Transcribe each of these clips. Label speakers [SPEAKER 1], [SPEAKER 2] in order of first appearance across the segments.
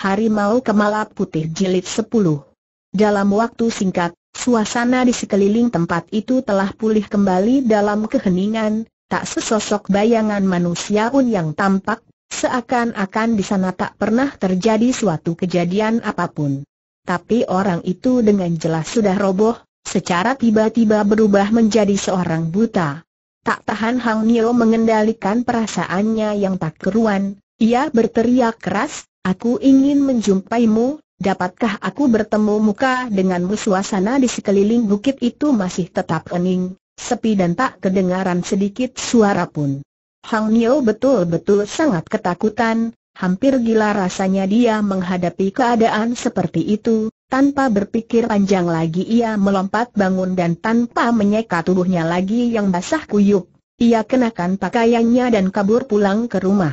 [SPEAKER 1] Harimau Kemala Putih Jilid 10 Dalam waktu singkat, suasana di sekeliling tempat itu telah pulih kembali dalam keheningan, tak sesosok bayangan manusia pun yang tampak, seakan-akan di sana tak pernah terjadi suatu kejadian apapun. Tapi orang itu dengan jelas sudah roboh, secara tiba-tiba berubah menjadi seorang buta. Tak tahan Hang Nio mengendalikan perasaannya yang tak keruan, ia berteriak keras, Aku ingin menjumpaimu, dapatkah aku bertemu muka denganmu suasana di sekeliling bukit itu masih tetap kening, sepi dan tak kedengaran sedikit suara pun. Hang Nio betul-betul sangat ketakutan, hampir gila rasanya dia menghadapi keadaan seperti itu, tanpa berpikir panjang lagi ia melompat bangun dan tanpa menyeka tubuhnya lagi yang basah kuyup. Ia kenakan pakaiannya dan kabur pulang ke rumah.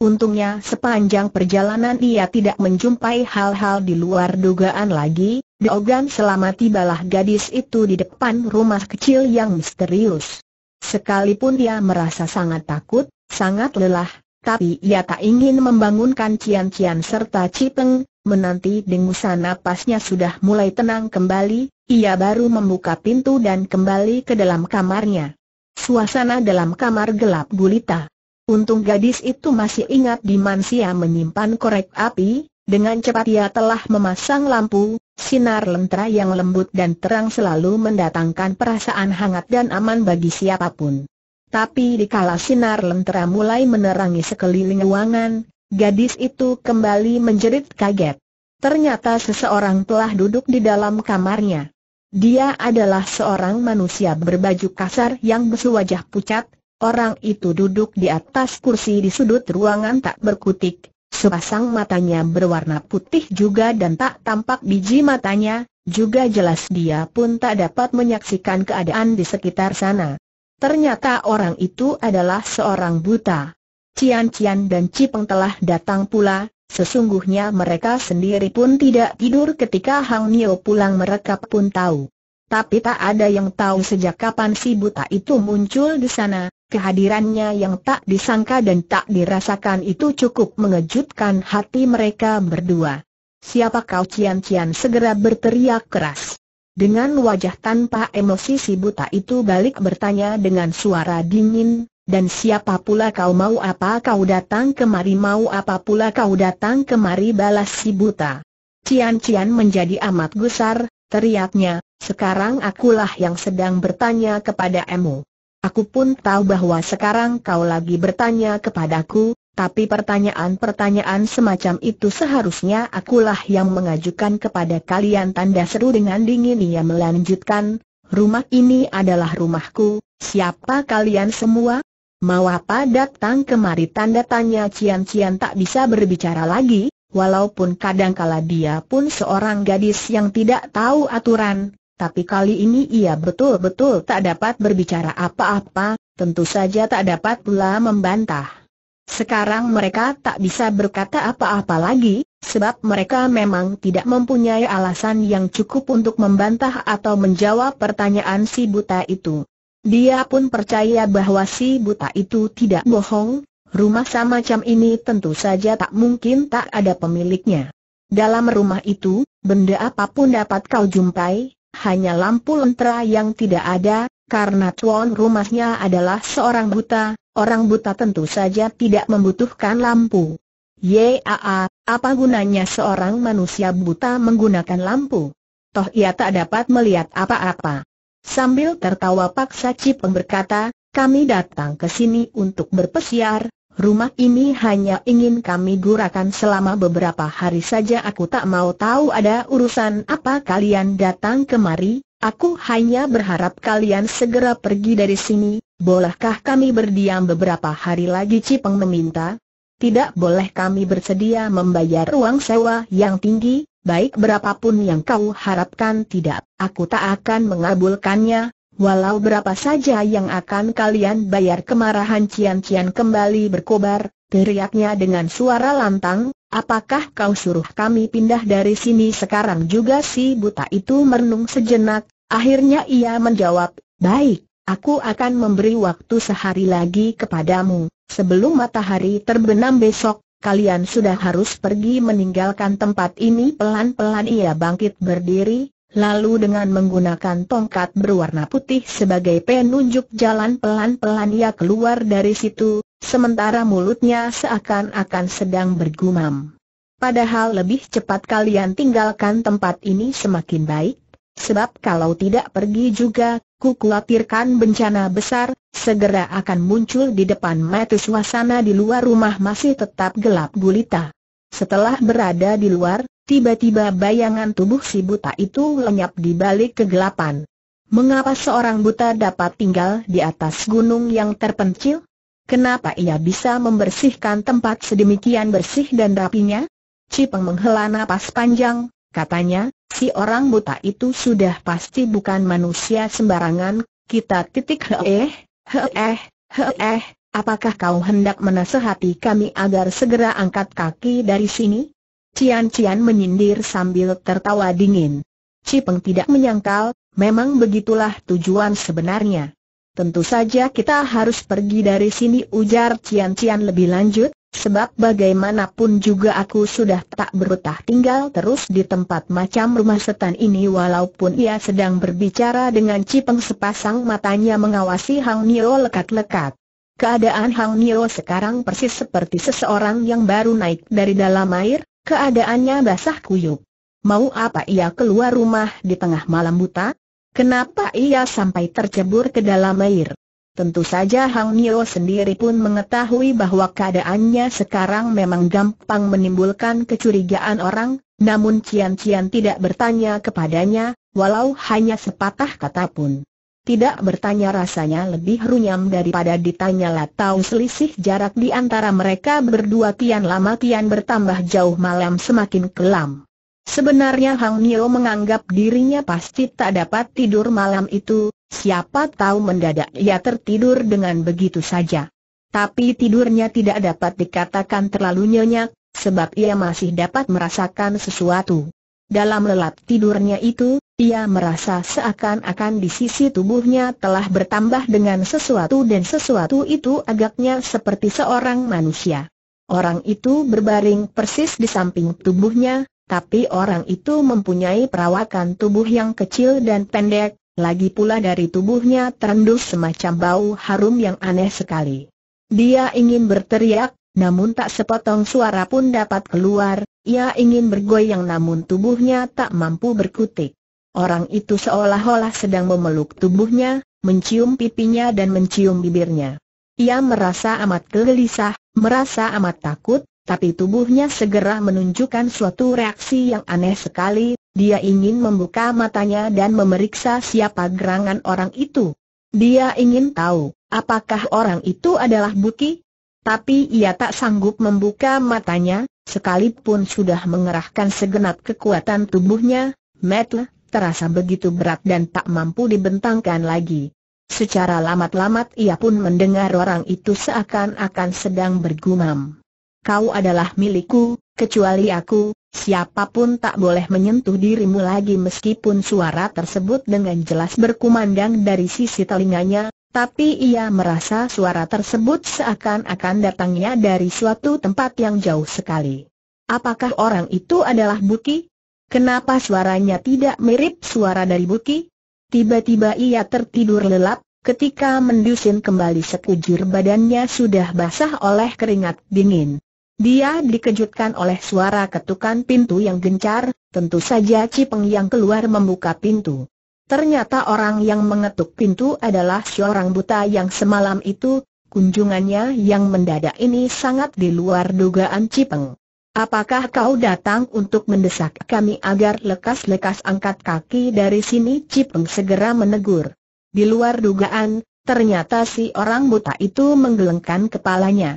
[SPEAKER 1] Untungnya sepanjang perjalanan ia tidak menjumpai hal-hal di luar dugaan lagi, Dogan selama tibalah gadis itu di depan rumah kecil yang misterius. Sekalipun ia merasa sangat takut, sangat lelah, tapi ia tak ingin membangunkan Cian-Cian serta Cipeng, menanti dengusan napasnya sudah mulai tenang kembali, ia baru membuka pintu dan kembali ke dalam kamarnya. Suasana dalam kamar gelap gulita. Untung gadis itu masih ingat di mansia menyimpan korek api, dengan cepat ia telah memasang lampu, sinar lentera yang lembut dan terang selalu mendatangkan perasaan hangat dan aman bagi siapapun. Tapi dikala sinar lentera mulai menerangi sekeliling ruangan, gadis itu kembali menjerit kaget. Ternyata seseorang telah duduk di dalam kamarnya. Dia adalah seorang manusia berbaju kasar yang bersuajah pucat, Orang itu duduk di atas kursi di sudut ruangan tak berkutik, sepasang matanya berwarna putih juga dan tak tampak biji matanya, juga jelas dia pun tak dapat menyaksikan keadaan di sekitar sana. Ternyata orang itu adalah seorang buta. Cian Cian dan Cipeng telah datang pula, sesungguhnya mereka sendiri pun tidak tidur ketika Hang Nio pulang mereka pun tahu. Tapi tak ada yang tahu sejak kapan si buta itu muncul di sana, Kehadirannya yang tak disangka dan tak dirasakan itu cukup mengejutkan hati mereka berdua. Siapa kau Cian Cian segera berteriak keras. Dengan wajah tanpa emosi si buta itu balik bertanya dengan suara dingin, dan siapa pula kau mau apa kau datang kemari mau apa pula kau datang kemari balas si buta. Cian Cian menjadi amat gusar, teriaknya, sekarang akulah yang sedang bertanya kepada emu. Aku pun tahu bahwa sekarang kau lagi bertanya kepadaku, tapi pertanyaan-pertanyaan semacam itu seharusnya akulah yang mengajukan kepada kalian tanda seru dengan dingin ia melanjutkan, rumah ini adalah rumahku, siapa kalian semua? Mau apa datang kemari tanda tanya Cian-Cian tak bisa berbicara lagi, walaupun kadang-kala dia pun seorang gadis yang tidak tahu aturan, tapi kali ini ia betul-betul tak dapat berbicara apa-apa, tentu saja tak dapat pula membantah. Sekarang mereka tak bisa berkata apa-apa lagi, sebab mereka memang tidak mempunyai alasan yang cukup untuk membantah atau menjawab pertanyaan si buta itu. Dia pun percaya bahwa si buta itu tidak bohong, rumah semacam ini tentu saja tak mungkin tak ada pemiliknya. Dalam rumah itu, benda apapun dapat kau jumpai, hanya lampu lentera yang tidak ada, karena tuan rumahnya adalah seorang buta, orang buta tentu saja tidak membutuhkan lampu. Yaa, apa gunanya seorang manusia buta menggunakan lampu? Toh ia tak dapat melihat apa-apa. Sambil tertawa paksa Cipeng berkata, kami datang ke sini untuk berpesiar, rumah ini hanya ingin kami gurakan selama beberapa hari saja aku tak mau tahu ada urusan apa kalian datang kemari, aku hanya berharap kalian segera pergi dari sini, bolehkah kami berdiam beberapa hari lagi Cipeng meminta? Tidak boleh kami bersedia membayar uang sewa yang tinggi, baik berapapun yang kau harapkan tidak, aku tak akan mengabulkannya, walau berapa saja yang akan kalian bayar kemarahan Cian-Cian kembali berkobar, teriaknya dengan suara lantang, apakah kau suruh kami pindah dari sini sekarang juga si buta itu merenung sejenak, akhirnya ia menjawab, baik, aku akan memberi waktu sehari lagi kepadamu, sebelum matahari terbenam besok, kalian sudah harus pergi meninggalkan tempat ini pelan-pelan ia bangkit berdiri, Lalu dengan menggunakan tongkat berwarna putih sebagai penunjuk jalan pelan-pelan ia keluar dari situ, sementara mulutnya seakan-akan sedang bergumam. Padahal lebih cepat kalian tinggalkan tempat ini semakin baik, sebab kalau tidak pergi juga, ku khawatirkan bencana besar, segera akan muncul di depan mata suasana di luar rumah masih tetap gelap gulita. Setelah berada di luar, Tiba-tiba bayangan tubuh si buta itu lenyap di balik kegelapan. Mengapa seorang buta dapat tinggal di atas gunung yang terpencil? Kenapa ia bisa membersihkan tempat sedemikian bersih dan rapinya? Cipeng menghela napas panjang, katanya, si orang buta itu sudah pasti bukan manusia sembarangan, kita titik heeh, heeh, heeh, apakah kau hendak menasehati kami agar segera angkat kaki dari sini? Cian Cian menyindir sambil tertawa dingin. Cipeng tidak menyangkal, memang begitulah tujuan sebenarnya. Tentu saja kita harus pergi dari sini ujar Cian Cian lebih lanjut, sebab bagaimanapun juga aku sudah tak berutah tinggal terus di tempat macam rumah setan ini walaupun ia sedang berbicara dengan Cipeng sepasang matanya mengawasi Hang Niro lekat-lekat. Keadaan Hang Niro sekarang persis seperti seseorang yang baru naik dari dalam air, Keadaannya basah kuyuk. Mau apa ia keluar rumah di tengah malam buta? Kenapa ia sampai tercebur ke dalam air? Tentu saja Hang Nio sendiri pun mengetahui bahwa keadaannya sekarang memang gampang menimbulkan kecurigaan orang, namun Cian Cian tidak bertanya kepadanya, walau hanya sepatah kata pun. Tidak bertanya rasanya lebih runyam daripada ditanya Tahu selisih jarak di antara mereka berdua kian lama kian bertambah jauh malam semakin kelam. Sebenarnya Hang Nio menganggap dirinya pasti tak dapat tidur malam itu, siapa tahu mendadak ia tertidur dengan begitu saja. Tapi tidurnya tidak dapat dikatakan terlalu nyenyak, sebab ia masih dapat merasakan sesuatu. Dalam lelap tidurnya itu, ia merasa seakan-akan di sisi tubuhnya telah bertambah dengan sesuatu dan sesuatu itu agaknya seperti seorang manusia. Orang itu berbaring persis di samping tubuhnya, tapi orang itu mempunyai perawakan tubuh yang kecil dan pendek, lagi pula dari tubuhnya terendus semacam bau harum yang aneh sekali. Dia ingin berteriak, namun tak sepotong suara pun dapat keluar, ia ingin bergoyang namun tubuhnya tak mampu berkutik. Orang itu seolah-olah sedang memeluk tubuhnya, mencium pipinya dan mencium bibirnya. Ia merasa amat gelisah, merasa amat takut, tapi tubuhnya segera menunjukkan suatu reaksi yang aneh sekali, dia ingin membuka matanya dan memeriksa siapa gerangan orang itu. Dia ingin tahu, apakah orang itu adalah Buki? Tapi ia tak sanggup membuka matanya, sekalipun sudah mengerahkan segenap kekuatan tubuhnya, metle, terasa begitu berat dan tak mampu dibentangkan lagi. Secara lamat-lamat ia pun mendengar orang itu seakan-akan sedang bergumam. Kau adalah milikku, kecuali aku, Siapapun tak boleh menyentuh dirimu lagi meskipun suara tersebut dengan jelas berkumandang dari sisi telinganya, tapi ia merasa suara tersebut seakan-akan datangnya dari suatu tempat yang jauh sekali. Apakah orang itu adalah Buki? Kenapa suaranya tidak mirip suara dari Buki? Tiba-tiba ia tertidur lelap, ketika mendusin kembali sekujur badannya sudah basah oleh keringat dingin. Dia dikejutkan oleh suara ketukan pintu yang gencar, tentu saja Cipeng yang keluar membuka pintu. Ternyata orang yang mengetuk pintu adalah seorang buta yang semalam itu, kunjungannya yang mendadak ini sangat di luar dugaan Cipeng. Apakah kau datang untuk mendesak kami agar lekas-lekas angkat kaki dari sini? Cipeng segera menegur. Di luar dugaan, ternyata si orang buta itu menggelengkan kepalanya.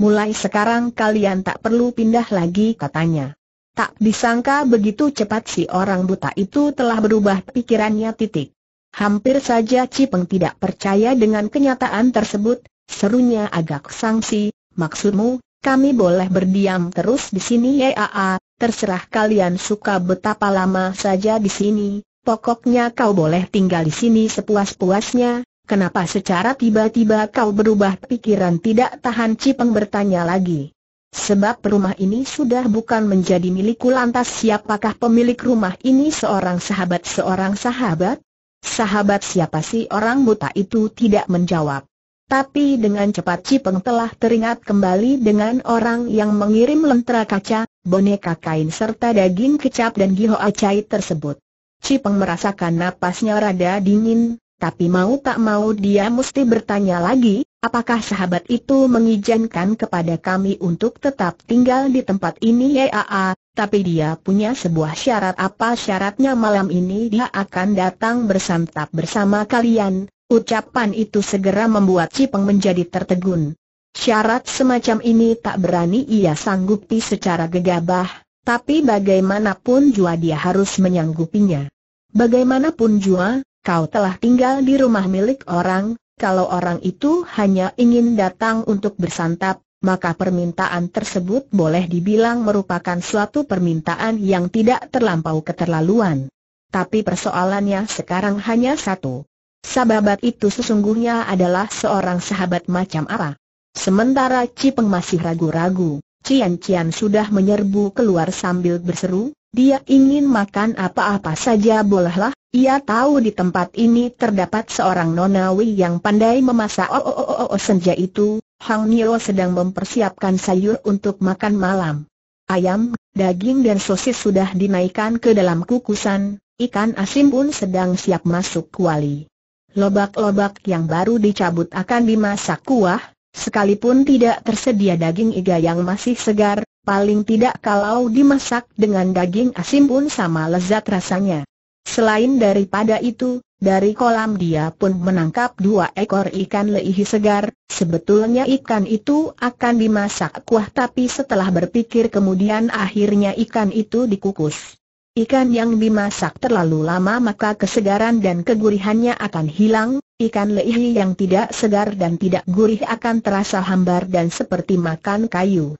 [SPEAKER 1] Mulai sekarang kalian tak perlu pindah lagi katanya. Tak disangka begitu cepat si orang buta itu telah berubah pikirannya titik. Hampir saja Cipeng tidak percaya dengan kenyataan tersebut, serunya agak sangsi, maksudmu, kami boleh berdiam terus di sini ya, ya, ya terserah kalian suka betapa lama saja di sini, pokoknya kau boleh tinggal di sini sepuas-puasnya, Kenapa secara tiba-tiba kau berubah pikiran tidak tahan Cipeng bertanya lagi. Sebab rumah ini sudah bukan menjadi milikku lantas siapakah pemilik rumah ini seorang sahabat seorang sahabat? Sahabat siapa sih orang buta itu tidak menjawab. Tapi dengan cepat Cipeng telah teringat kembali dengan orang yang mengirim lentera kaca, boneka kain serta daging kecap dan giho acai tersebut. Cipeng merasakan napasnya rada dingin, tapi mau tak mau dia mesti bertanya lagi, apakah sahabat itu mengizinkan kepada kami untuk tetap tinggal di tempat ini ya Aa. Ya, ya. tapi dia punya sebuah syarat apa syaratnya malam ini dia akan datang bersantap bersama kalian, ucapan itu segera membuat Cipeng menjadi tertegun. Syarat semacam ini tak berani ia sanggupi secara gegabah, tapi bagaimanapun jua dia harus menyanggupinya. Bagaimanapun jua, kau telah tinggal di rumah milik orang, kalau orang itu hanya ingin datang untuk bersantap, maka permintaan tersebut boleh dibilang merupakan suatu permintaan yang tidak terlampau keterlaluan. Tapi persoalannya sekarang hanya satu. Sababat itu sesungguhnya adalah seorang sahabat macam apa? Sementara Cipeng masih ragu-ragu, Cian Cian sudah menyerbu keluar sambil berseru, dia ingin makan apa-apa saja bolehlah, ia tahu di tempat ini terdapat seorang nonawi yang pandai memasak oh, oh, oh, oh, senja itu, Hang Niro sedang mempersiapkan sayur untuk makan malam. Ayam, daging dan sosis sudah dinaikkan ke dalam kukusan, ikan asin pun sedang siap masuk kuali. Lobak-lobak yang baru dicabut akan dimasak kuah, Sekalipun tidak tersedia daging iga yang masih segar, paling tidak kalau dimasak dengan daging asin pun sama lezat rasanya. Selain daripada itu, dari kolam dia pun menangkap dua ekor ikan leihi segar, sebetulnya ikan itu akan dimasak kuah tapi setelah berpikir kemudian akhirnya ikan itu dikukus. Ikan yang dimasak terlalu lama maka kesegaran dan kegurihannya akan hilang, Ikan leih yang tidak segar dan tidak gurih akan terasa hambar dan seperti makan kayu.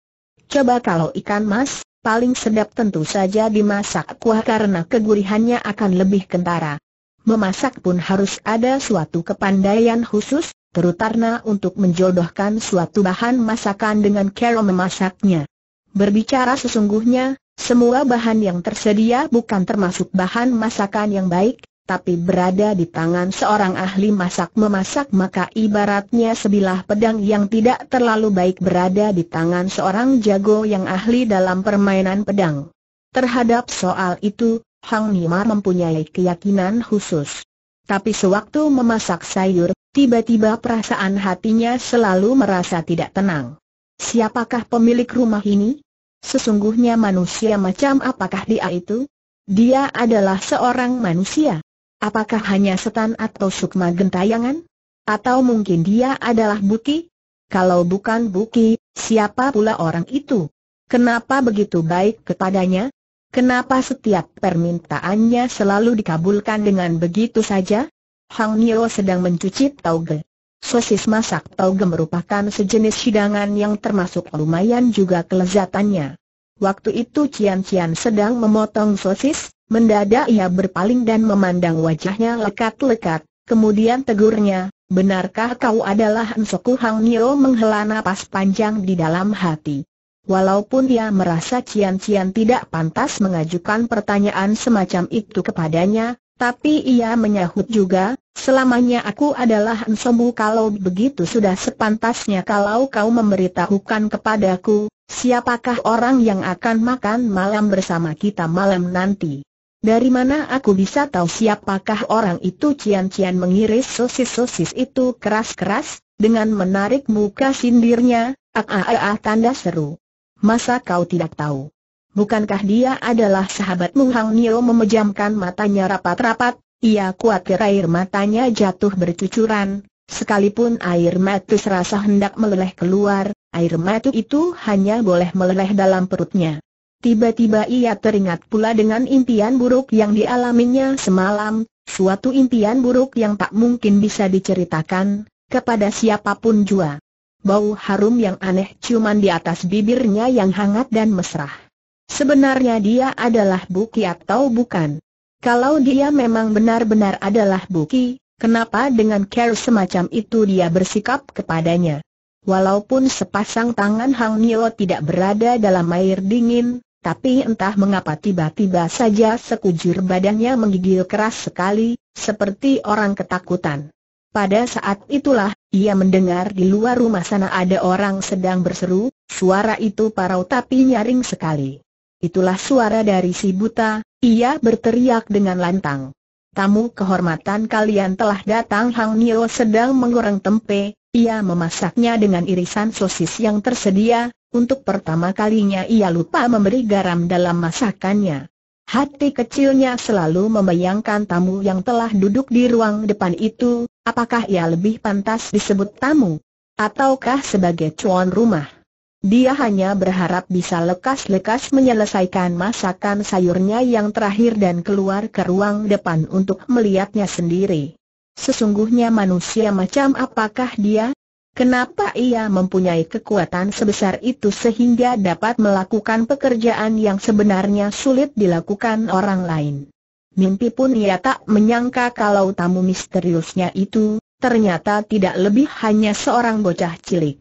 [SPEAKER 1] Coba kalau ikan mas, paling sedap tentu saja dimasak kuah karena kegurihannya akan lebih kentara. Memasak pun harus ada suatu kepandaian khusus, terutama untuk menjodohkan suatu bahan masakan dengan cara memasaknya. Berbicara sesungguhnya, semua bahan yang tersedia bukan termasuk bahan masakan yang baik, tapi berada di tangan seorang ahli masak-memasak maka ibaratnya sebilah pedang yang tidak terlalu baik berada di tangan seorang jago yang ahli dalam permainan pedang. Terhadap soal itu, Hang Nima mempunyai keyakinan khusus. Tapi sewaktu memasak sayur, tiba-tiba perasaan hatinya selalu merasa tidak tenang. Siapakah pemilik rumah ini? Sesungguhnya manusia macam apakah dia itu? Dia adalah seorang manusia. Apakah hanya setan atau sukma gentayangan? Atau mungkin dia adalah Buki? Kalau bukan Buki, siapa pula orang itu? Kenapa begitu baik kepadanya? Kenapa setiap permintaannya selalu dikabulkan dengan begitu saja? Hang Nio sedang mencuci tauge. Sosis masak tauge merupakan sejenis hidangan yang termasuk lumayan juga kelezatannya. Waktu itu Cian Cian sedang memotong sosis, Mendadak ia berpaling dan memandang wajahnya lekat-lekat, kemudian tegurnya, benarkah kau adalah Nsoku Hang Nyo menghela nafas panjang di dalam hati. Walaupun ia merasa Cian-Cian tidak pantas mengajukan pertanyaan semacam itu kepadanya, tapi ia menyahut juga, selamanya aku adalah Ansomu kalau begitu sudah sepantasnya kalau kau memberitahukan kepadaku, siapakah orang yang akan makan malam bersama kita malam nanti. Dari mana aku bisa tahu siapakah orang itu Cian-Cian mengiris sosis-sosis itu keras-keras, dengan menarik muka sindirnya, ah ah ah, ah tanda seru. Masa kau tidak tahu? Bukankah dia adalah sahabatmu Hang Nio memejamkan matanya rapat-rapat, ia khawatir air matanya jatuh bercucuran, sekalipun air mata serasa hendak meleleh keluar, air mata itu hanya boleh meleleh dalam perutnya. Tiba-tiba ia teringat pula dengan impian buruk yang dialaminya semalam, suatu impian buruk yang tak mungkin bisa diceritakan, kepada siapapun jua. Bau harum yang aneh ciuman di atas bibirnya yang hangat dan mesra. Sebenarnya dia adalah Buki atau bukan? Kalau dia memang benar-benar adalah Buki, kenapa dengan care semacam itu dia bersikap kepadanya? Walaupun sepasang tangan Hang Nio tidak berada dalam air dingin, tapi entah mengapa tiba-tiba saja sekujur badannya menggigil keras sekali, seperti orang ketakutan. Pada saat itulah, ia mendengar di luar rumah sana ada orang sedang berseru, suara itu parau tapi nyaring sekali. Itulah suara dari si buta, ia berteriak dengan lantang. Tamu kehormatan kalian telah datang Hang Nio sedang menggoreng tempe, ia memasaknya dengan irisan sosis yang tersedia, untuk pertama kalinya ia lupa memberi garam dalam masakannya. Hati kecilnya selalu membayangkan tamu yang telah duduk di ruang depan itu, apakah ia lebih pantas disebut tamu? Ataukah sebagai cuan rumah? Dia hanya berharap bisa lekas-lekas menyelesaikan masakan sayurnya yang terakhir dan keluar ke ruang depan untuk melihatnya sendiri. Sesungguhnya manusia macam apakah dia? Kenapa ia mempunyai kekuatan sebesar itu sehingga dapat melakukan pekerjaan yang sebenarnya sulit dilakukan orang lain? Mimpi pun ia tak menyangka kalau tamu misteriusnya itu, ternyata tidak lebih hanya seorang bocah cilik.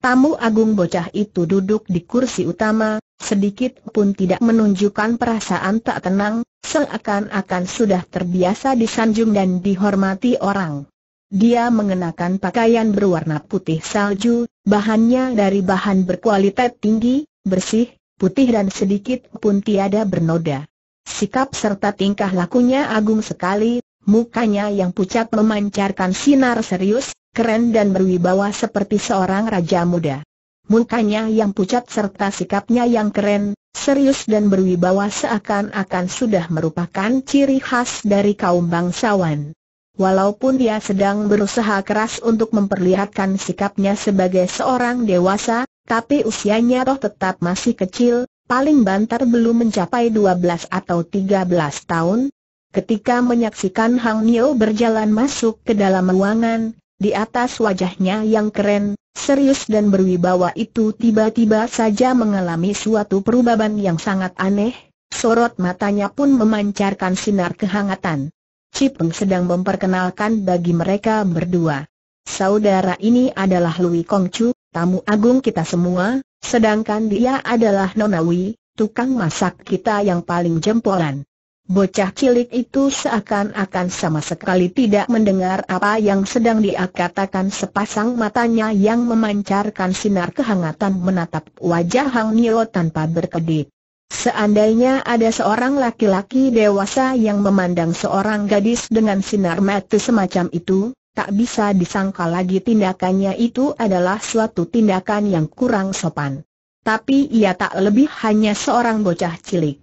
[SPEAKER 1] Tamu agung bocah itu duduk di kursi utama, sedikit pun tidak menunjukkan perasaan tak tenang, seakan-akan sudah terbiasa disanjung dan dihormati orang. Dia mengenakan pakaian berwarna putih salju, bahannya dari bahan berkualitas tinggi, bersih, putih dan sedikit pun tiada bernoda. Sikap serta tingkah lakunya agung sekali, mukanya yang pucat memancarkan sinar serius, keren dan berwibawa seperti seorang raja muda. Mukanya yang pucat serta sikapnya yang keren, serius dan berwibawa seakan-akan sudah merupakan ciri khas dari kaum bangsawan. Walaupun dia sedang berusaha keras untuk memperlihatkan sikapnya sebagai seorang dewasa, tapi usianya toh tetap masih kecil, paling bantar belum mencapai 12 atau 13 tahun. Ketika menyaksikan Hang Nio berjalan masuk ke dalam ruangan, di atas wajahnya yang keren, serius dan berwibawa itu tiba-tiba saja mengalami suatu perubahan yang sangat aneh, sorot matanya pun memancarkan sinar kehangatan. Cipeng sedang memperkenalkan bagi mereka berdua. Saudara ini adalah Lui Kongchu, tamu agung kita semua, sedangkan dia adalah Nonawi, tukang masak kita yang paling jempolan. Bocah cilik itu seakan-akan sama sekali tidak mendengar apa yang sedang dia katakan sepasang matanya yang memancarkan sinar kehangatan menatap wajah Hang Nio tanpa berkedip. Seandainya ada seorang laki-laki dewasa yang memandang seorang gadis dengan sinar mata semacam itu, tak bisa disangka lagi tindakannya itu adalah suatu tindakan yang kurang sopan. Tapi ia tak lebih hanya seorang bocah cilik.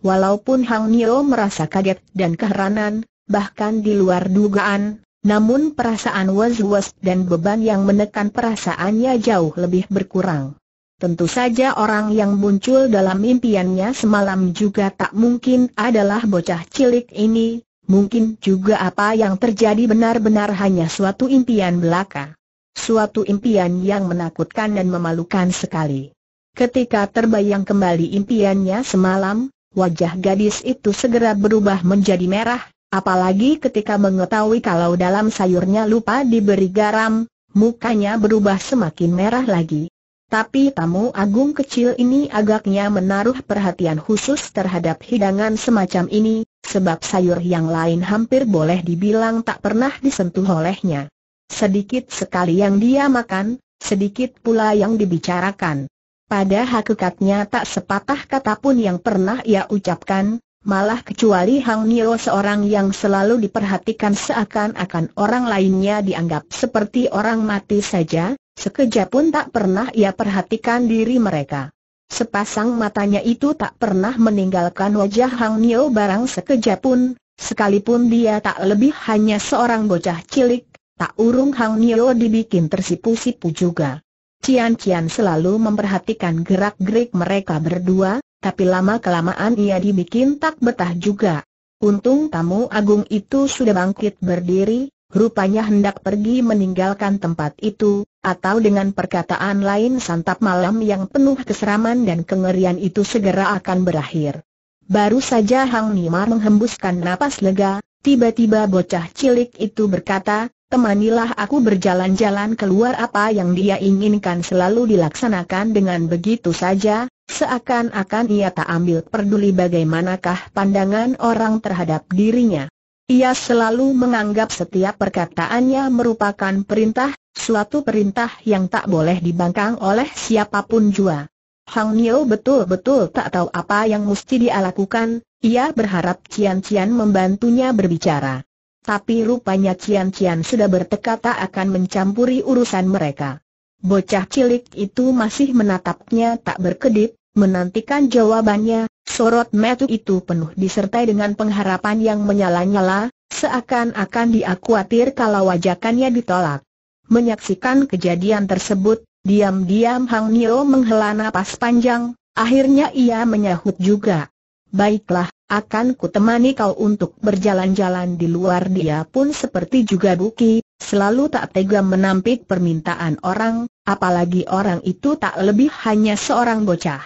[SPEAKER 1] Walaupun Hang Nio merasa kaget dan keheranan, bahkan di luar dugaan, namun perasaan was-was dan beban yang menekan perasaannya jauh lebih berkurang. Tentu saja orang yang muncul dalam impiannya semalam juga tak mungkin adalah bocah cilik ini, mungkin juga apa yang terjadi benar-benar hanya suatu impian belaka. Suatu impian yang menakutkan dan memalukan sekali. Ketika terbayang kembali impiannya semalam, wajah gadis itu segera berubah menjadi merah, apalagi ketika mengetahui kalau dalam sayurnya lupa diberi garam, mukanya berubah semakin merah lagi. Tapi tamu agung kecil ini agaknya menaruh perhatian khusus terhadap hidangan semacam ini, sebab sayur yang lain hampir boleh dibilang tak pernah disentuh olehnya. Sedikit sekali yang dia makan, sedikit pula yang dibicarakan. Pada hakikatnya tak sepatah kata pun yang pernah ia ucapkan, malah kecuali Hang Nio seorang yang selalu diperhatikan seakan-akan orang lainnya dianggap seperti orang mati saja, Sekejap pun tak pernah ia perhatikan diri mereka. Sepasang matanya itu tak pernah meninggalkan wajah Hang Nio barang sekejap pun, sekalipun dia tak lebih hanya seorang bocah cilik, tak urung Hang Nio dibikin tersipu-sipu juga. Cian Cian selalu memperhatikan gerak-gerik mereka berdua, tapi lama-kelamaan ia dibikin tak betah juga. Untung tamu agung itu sudah bangkit berdiri, rupanya hendak pergi meninggalkan tempat itu, atau dengan perkataan lain santap malam yang penuh keseraman dan kengerian itu segera akan berakhir. Baru saja Hang Nima menghembuskan napas lega, tiba-tiba bocah cilik itu berkata, temanilah aku berjalan-jalan keluar apa yang dia inginkan selalu dilaksanakan dengan begitu saja, seakan-akan ia tak ambil peduli bagaimanakah pandangan orang terhadap dirinya. Ia selalu menganggap setiap perkataannya merupakan perintah, Suatu perintah yang tak boleh dibangkang oleh siapapun jua. Hang Nio betul-betul tak tahu apa yang mesti dia lakukan, ia berharap Cian Cian membantunya berbicara. Tapi rupanya Cian Cian sudah bertekad tak akan mencampuri urusan mereka. Bocah cilik itu masih menatapnya tak berkedip, menantikan jawabannya, sorot metu itu penuh disertai dengan pengharapan yang menyala-nyala, seakan-akan dia khawatir kalau wajakannya ditolak. Menyaksikan kejadian tersebut, diam-diam Hang Nio menghela napas panjang, akhirnya ia menyahut juga. Baiklah, akan kutemani kau untuk berjalan-jalan di luar dia pun seperti juga Buki, selalu tak tega menampik permintaan orang, apalagi orang itu tak lebih hanya seorang bocah.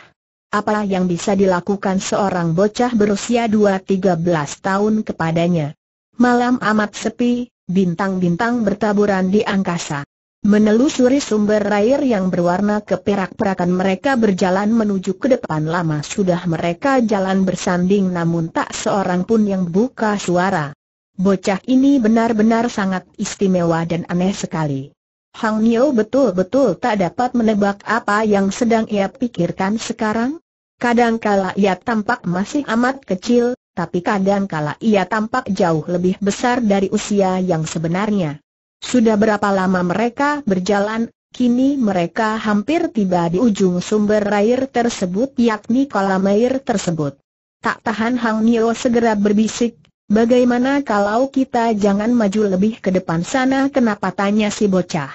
[SPEAKER 1] Apa yang bisa dilakukan seorang bocah berusia 2-13 tahun kepadanya? Malam amat sepi, bintang-bintang bertaburan di angkasa. Menelusuri sumber air yang berwarna keperak-perakan mereka berjalan menuju ke depan lama sudah mereka jalan bersanding namun tak seorang pun yang buka suara. Bocah ini benar-benar sangat istimewa dan aneh sekali. Hang Niu betul-betul tak dapat menebak apa yang sedang ia pikirkan sekarang. Kadang-kala ia tampak masih amat kecil, tapi kadang-kala ia tampak jauh lebih besar dari usia yang sebenarnya. Sudah berapa lama mereka berjalan, kini mereka hampir tiba di ujung sumber air tersebut yakni kolam air tersebut. Tak tahan Hang Nio segera berbisik, bagaimana kalau kita jangan maju lebih ke depan sana kenapa tanya si bocah.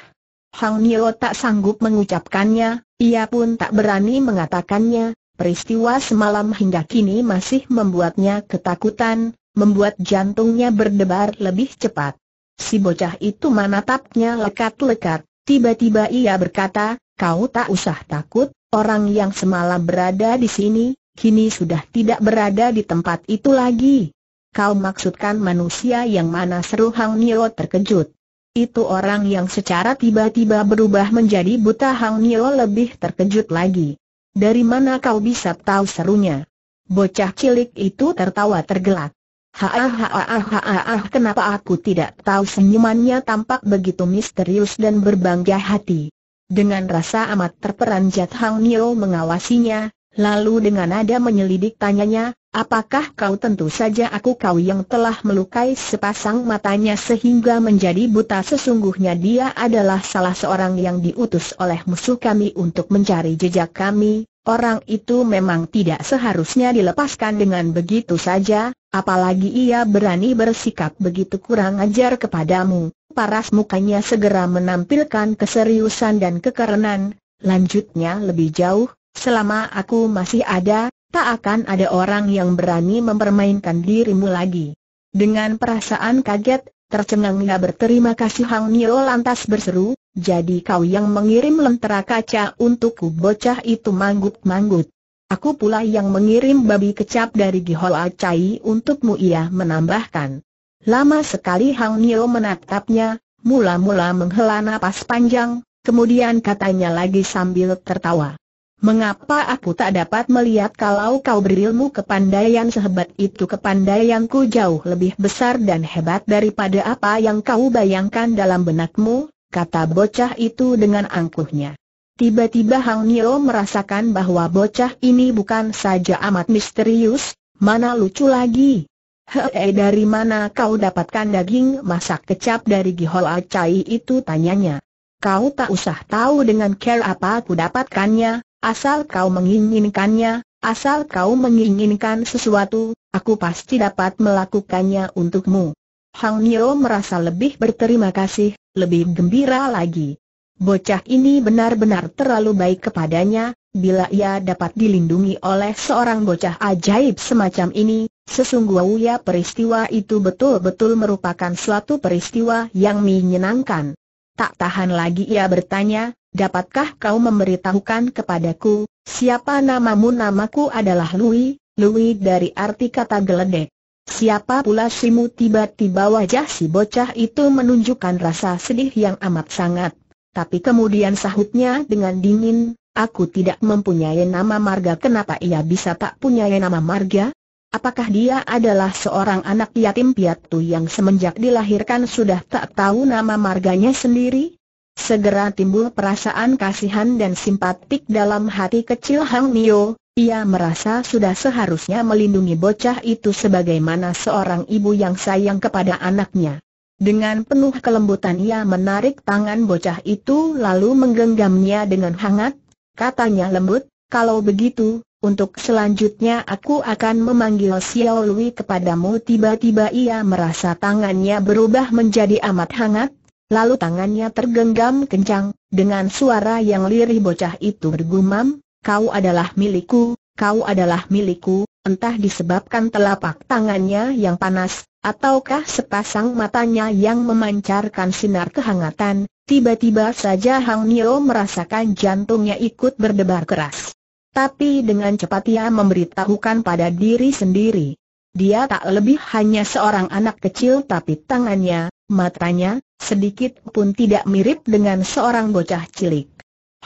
[SPEAKER 1] Hang Nio tak sanggup mengucapkannya, ia pun tak berani mengatakannya, Peristiwa semalam hingga kini masih membuatnya ketakutan, membuat jantungnya berdebar lebih cepat. Si bocah itu menatapnya lekat-lekat, tiba-tiba ia berkata, kau tak usah takut, orang yang semalam berada di sini, kini sudah tidak berada di tempat itu lagi. Kau maksudkan manusia yang mana seru Hang Nio terkejut. Itu orang yang secara tiba-tiba berubah menjadi buta Hang Nio lebih terkejut lagi. Dari mana kau bisa tahu serunya? Bocah cilik itu tertawa tergelak. Haah, kenapa aku tidak tahu senyumannya tampak begitu misterius dan berbangga hati. Dengan rasa amat terperanjat Hang Nio mengawasinya, Lalu dengan nada menyelidik tanyanya, apakah kau tentu saja aku kau yang telah melukai sepasang matanya sehingga menjadi buta sesungguhnya dia adalah salah seorang yang diutus oleh musuh kami untuk mencari jejak kami, orang itu memang tidak seharusnya dilepaskan dengan begitu saja, apalagi ia berani bersikap begitu kurang ajar kepadamu. Paras mukanya segera menampilkan keseriusan dan kekerenan, lanjutnya lebih jauh, Selama aku masih ada, tak akan ada orang yang berani mempermainkan dirimu lagi. Dengan perasaan kaget, tercengangnya berterima kasih Hang Nio lantas berseru, jadi kau yang mengirim lentera kaca untukku bocah itu manggut-manggut. Aku pula yang mengirim babi kecap dari Gihol Acai untukmu ia menambahkan. Lama sekali Hang Nio menatapnya, mula-mula menghela napas panjang, kemudian katanya lagi sambil tertawa. Mengapa aku tak dapat melihat kalau kau berilmu kepandaian sehebat itu kepandaianku jauh lebih besar dan hebat daripada apa yang kau bayangkan dalam benakmu, kata bocah itu dengan angkuhnya. Tiba-tiba Hang Nio merasakan bahwa bocah ini bukan saja amat misterius, mana lucu lagi. Hei dari mana kau dapatkan daging masak kecap dari Gihol Acai itu tanyanya. Kau tak usah tahu dengan care apa aku dapatkannya, Asal kau menginginkannya, asal kau menginginkan sesuatu, aku pasti dapat melakukannya untukmu. Hang Nio merasa lebih berterima kasih, lebih gembira lagi. Bocah ini benar-benar terlalu baik kepadanya, bila ia dapat dilindungi oleh seorang bocah ajaib semacam ini, sesungguhnya peristiwa itu betul-betul merupakan suatu peristiwa yang menyenangkan. Tak tahan lagi ia bertanya, dapatkah kau memberitahukan kepadaku, siapa namamu namaku adalah Lui, Lui dari arti kata geledek. Siapa pula simu tiba-tiba wajah si bocah itu menunjukkan rasa sedih yang amat sangat. Tapi kemudian sahutnya dengan dingin, aku tidak mempunyai nama marga kenapa ia bisa tak punya nama marga? Apakah dia adalah seorang anak yatim piatu yang semenjak dilahirkan sudah tak tahu nama marganya sendiri? Segera timbul perasaan kasihan dan simpatik dalam hati kecil Hang Nio, ia merasa sudah seharusnya melindungi bocah itu sebagaimana seorang ibu yang sayang kepada anaknya. Dengan penuh kelembutan ia menarik tangan bocah itu lalu menggenggamnya dengan hangat, katanya lembut, kalau begitu, untuk selanjutnya aku akan memanggil Xiao Lui kepadamu tiba-tiba ia merasa tangannya berubah menjadi amat hangat, Lalu tangannya tergenggam kencang, dengan suara yang lirih bocah itu bergumam, kau adalah milikku, kau adalah milikku, entah disebabkan telapak tangannya yang panas, ataukah sepasang matanya yang memancarkan sinar kehangatan, tiba-tiba saja Hang Nio merasakan jantungnya ikut berdebar keras. Tapi dengan cepat ia memberitahukan pada diri sendiri. Dia tak lebih hanya seorang anak kecil tapi tangannya, matanya, Sedikit pun tidak mirip dengan seorang bocah cilik.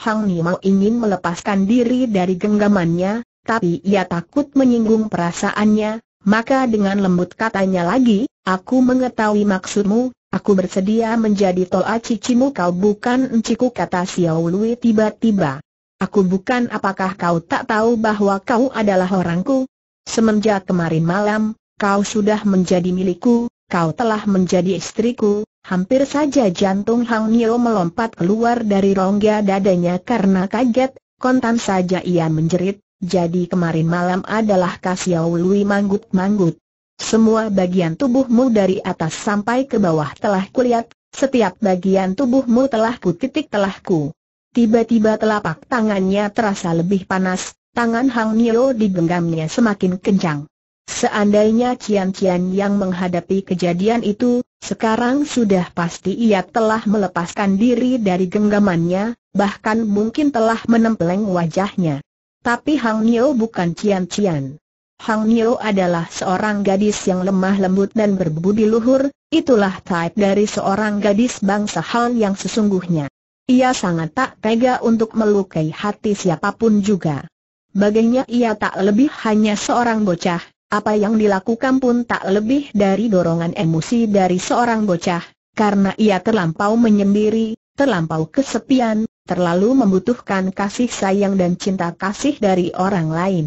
[SPEAKER 1] Hang Ni mau ingin melepaskan diri dari genggamannya, tapi ia takut menyinggung perasaannya, maka dengan lembut katanya lagi, aku mengetahui maksudmu, aku bersedia menjadi toa cicimu kau bukan enciku kata Xiao Lui tiba-tiba. Aku bukan apakah kau tak tahu bahwa kau adalah orangku? Semenjak kemarin malam, kau sudah menjadi milikku, kau telah menjadi istriku, Hampir saja jantung Hang Nio melompat keluar dari rongga dadanya karena kaget, kontan saja ia menjerit, jadi kemarin malam adalah Kasiau Lui manggut-manggut. Semua bagian tubuhmu dari atas sampai ke bawah telah kulihat, setiap bagian tubuhmu telah kutitik telah ku. Tiba-tiba telapak tangannya terasa lebih panas, tangan Hang Nio digenggamnya semakin kencang. Seandainya Cian Cian yang menghadapi kejadian itu, sekarang sudah pasti ia telah melepaskan diri dari genggamannya, bahkan mungkin telah menempeleng wajahnya. Tapi Hang Nio bukan cian-cian. Hang Nio adalah seorang gadis yang lemah lembut dan berbudi luhur, itulah type dari seorang gadis bangsa Han yang sesungguhnya. Ia sangat tak tega untuk melukai hati siapapun juga. Baginya ia tak lebih hanya seorang bocah, apa yang dilakukan pun tak lebih dari dorongan emosi dari seorang bocah, karena ia terlampau menyendiri, terlampau kesepian, terlalu membutuhkan kasih sayang dan cinta kasih dari orang lain.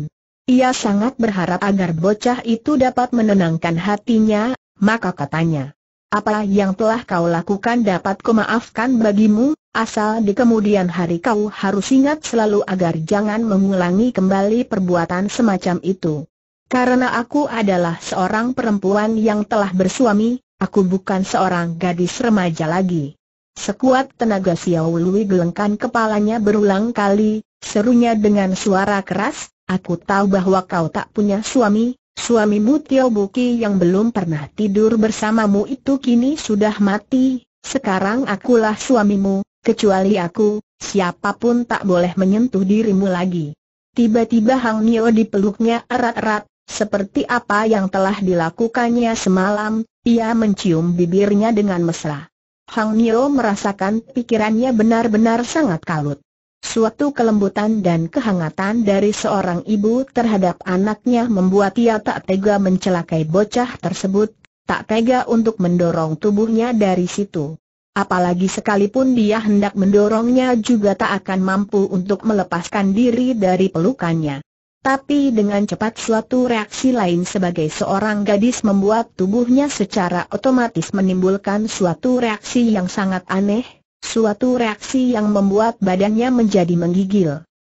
[SPEAKER 1] Ia sangat berharap agar bocah itu dapat menenangkan hatinya, maka katanya, apa yang telah kau lakukan dapat kumaafkan bagimu, asal di kemudian hari kau harus ingat selalu agar jangan mengulangi kembali perbuatan semacam itu. Karena aku adalah seorang perempuan yang telah bersuami, aku bukan seorang gadis remaja lagi. Sekuat tenaga Xiao Lui gelengkan kepalanya berulang kali, serunya dengan suara keras, aku tahu bahwa kau tak punya suami, suamimu Tio Buki yang belum pernah tidur bersamamu itu kini sudah mati, sekarang akulah suamimu, kecuali aku, siapapun tak boleh menyentuh dirimu lagi. Tiba-tiba Hang Nio dipeluknya erat-erat, seperti apa yang telah dilakukannya semalam, ia mencium bibirnya dengan mesra. Hang Nio merasakan pikirannya benar-benar sangat kalut. Suatu kelembutan dan kehangatan dari seorang ibu terhadap anaknya membuat ia tak tega mencelakai bocah tersebut, tak tega untuk mendorong tubuhnya dari situ. Apalagi sekalipun dia hendak mendorongnya juga tak akan mampu untuk melepaskan diri dari pelukannya. Tapi dengan cepat suatu reaksi lain sebagai seorang gadis membuat tubuhnya secara otomatis menimbulkan suatu reaksi yang sangat aneh, suatu reaksi yang membuat badannya menjadi menggigil.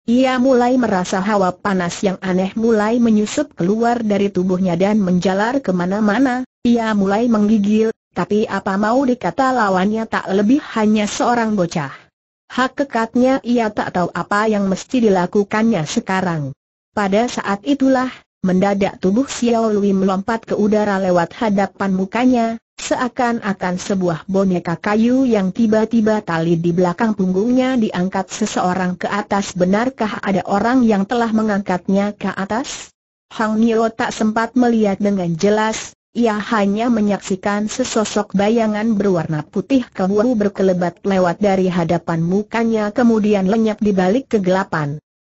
[SPEAKER 1] Ia mulai merasa hawa panas yang aneh mulai menyusup keluar dari tubuhnya dan menjalar kemana-mana, ia mulai menggigil, tapi apa mau dikata lawannya tak lebih hanya seorang bocah. Hak kekatnya ia tak tahu apa yang mesti dilakukannya sekarang. Pada saat itulah, mendadak tubuh Xiao Lui melompat ke udara lewat hadapan mukanya, seakan-akan sebuah boneka kayu yang tiba-tiba tali di belakang punggungnya diangkat seseorang ke atas. Benarkah ada orang yang telah mengangkatnya ke atas? Hang Nio tak sempat melihat dengan jelas, ia hanya menyaksikan sesosok bayangan berwarna putih kebuah berkelebat lewat dari hadapan mukanya kemudian lenyap di balik kegelapan.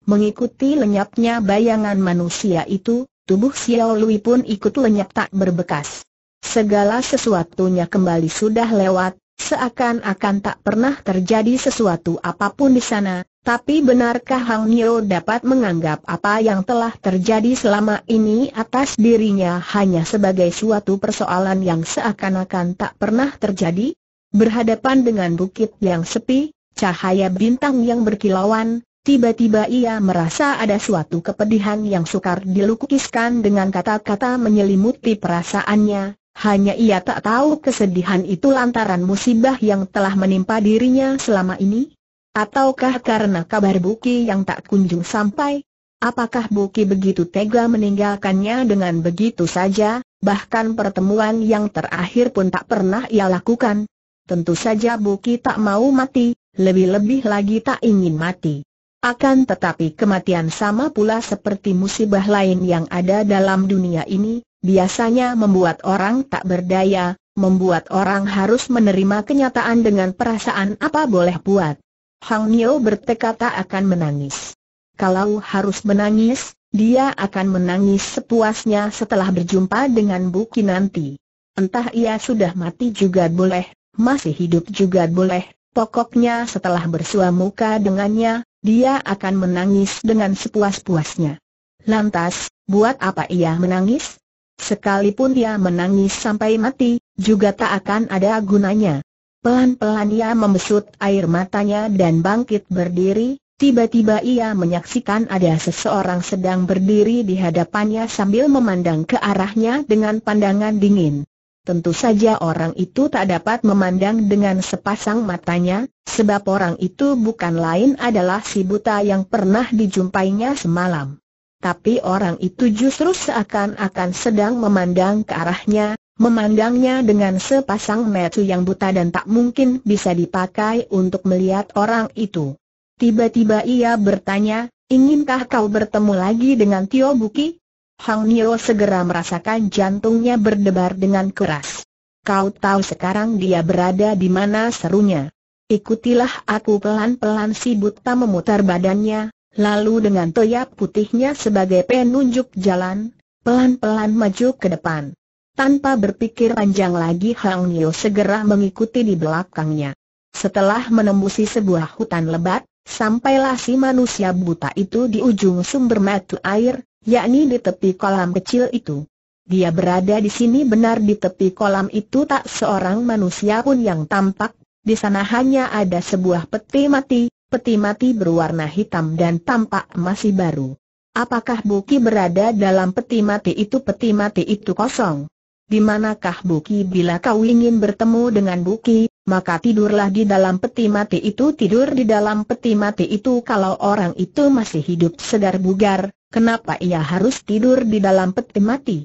[SPEAKER 1] Mengikuti lenyapnya bayangan manusia itu, tubuh Xiao Lui pun ikut lenyap tak berbekas. Segala sesuatunya kembali sudah lewat, seakan-akan tak pernah terjadi sesuatu apapun di sana, tapi benarkah Hang Nio dapat menganggap apa yang telah terjadi selama ini atas dirinya hanya sebagai suatu persoalan yang seakan-akan tak pernah terjadi? Berhadapan dengan bukit yang sepi, cahaya bintang yang berkilauan, Tiba-tiba ia merasa ada suatu kepedihan yang sukar dilukiskan dengan kata-kata menyelimuti perasaannya, hanya ia tak tahu kesedihan itu lantaran musibah yang telah menimpa dirinya selama ini. Ataukah karena kabar Buki yang tak kunjung sampai? Apakah Buki begitu tega meninggalkannya dengan begitu saja, bahkan pertemuan yang terakhir pun tak pernah ia lakukan? Tentu saja Buki tak mau mati, lebih-lebih lagi tak ingin mati. Akan tetapi kematian sama pula seperti musibah lain yang ada dalam dunia ini, biasanya membuat orang tak berdaya, membuat orang harus menerima kenyataan dengan perasaan apa boleh buat. Hang Nio bertekad tak akan menangis. Kalau harus menangis, dia akan menangis sepuasnya setelah berjumpa dengan Buki nanti. Entah ia sudah mati juga boleh, masih hidup juga boleh, pokoknya setelah bersua muka dengannya, dia akan menangis dengan sepuas-puasnya. Lantas, buat apa ia menangis? Sekalipun dia menangis sampai mati, juga tak akan ada gunanya. Pelan-pelan ia membesut air matanya dan bangkit berdiri, tiba-tiba ia menyaksikan ada seseorang sedang berdiri di hadapannya sambil memandang ke arahnya dengan pandangan dingin. Tentu saja orang itu tak dapat memandang dengan sepasang matanya, sebab orang itu bukan lain adalah si buta yang pernah dijumpainya semalam. Tapi orang itu justru seakan-akan sedang memandang ke arahnya, memandangnya dengan sepasang mata yang buta dan tak mungkin bisa dipakai untuk melihat orang itu. Tiba-tiba ia bertanya, Inginkah kau bertemu lagi dengan Tio Buki? Hang Nio segera merasakan jantungnya berdebar dengan keras. Kau tahu sekarang dia berada di mana serunya. Ikutilah aku pelan-pelan si buta memutar badannya, lalu dengan toya putihnya sebagai penunjuk jalan, pelan-pelan maju ke depan. Tanpa berpikir panjang lagi Hang Nio segera mengikuti di belakangnya. Setelah menembusi sebuah hutan lebat, sampailah si manusia buta itu di ujung sumber mata air, yakni di tepi kolam kecil itu. Dia berada di sini benar di tepi kolam itu tak seorang manusia pun yang tampak, di sana hanya ada sebuah peti mati, peti mati berwarna hitam dan tampak masih baru. Apakah Buki berada dalam peti mati itu? Peti mati itu kosong. Di manakah Buki? Bila kau ingin bertemu dengan Buki, maka tidurlah di dalam peti mati itu. Tidur di dalam peti mati itu kalau orang itu masih hidup segar bugar, Kenapa ia harus tidur di dalam peti mati?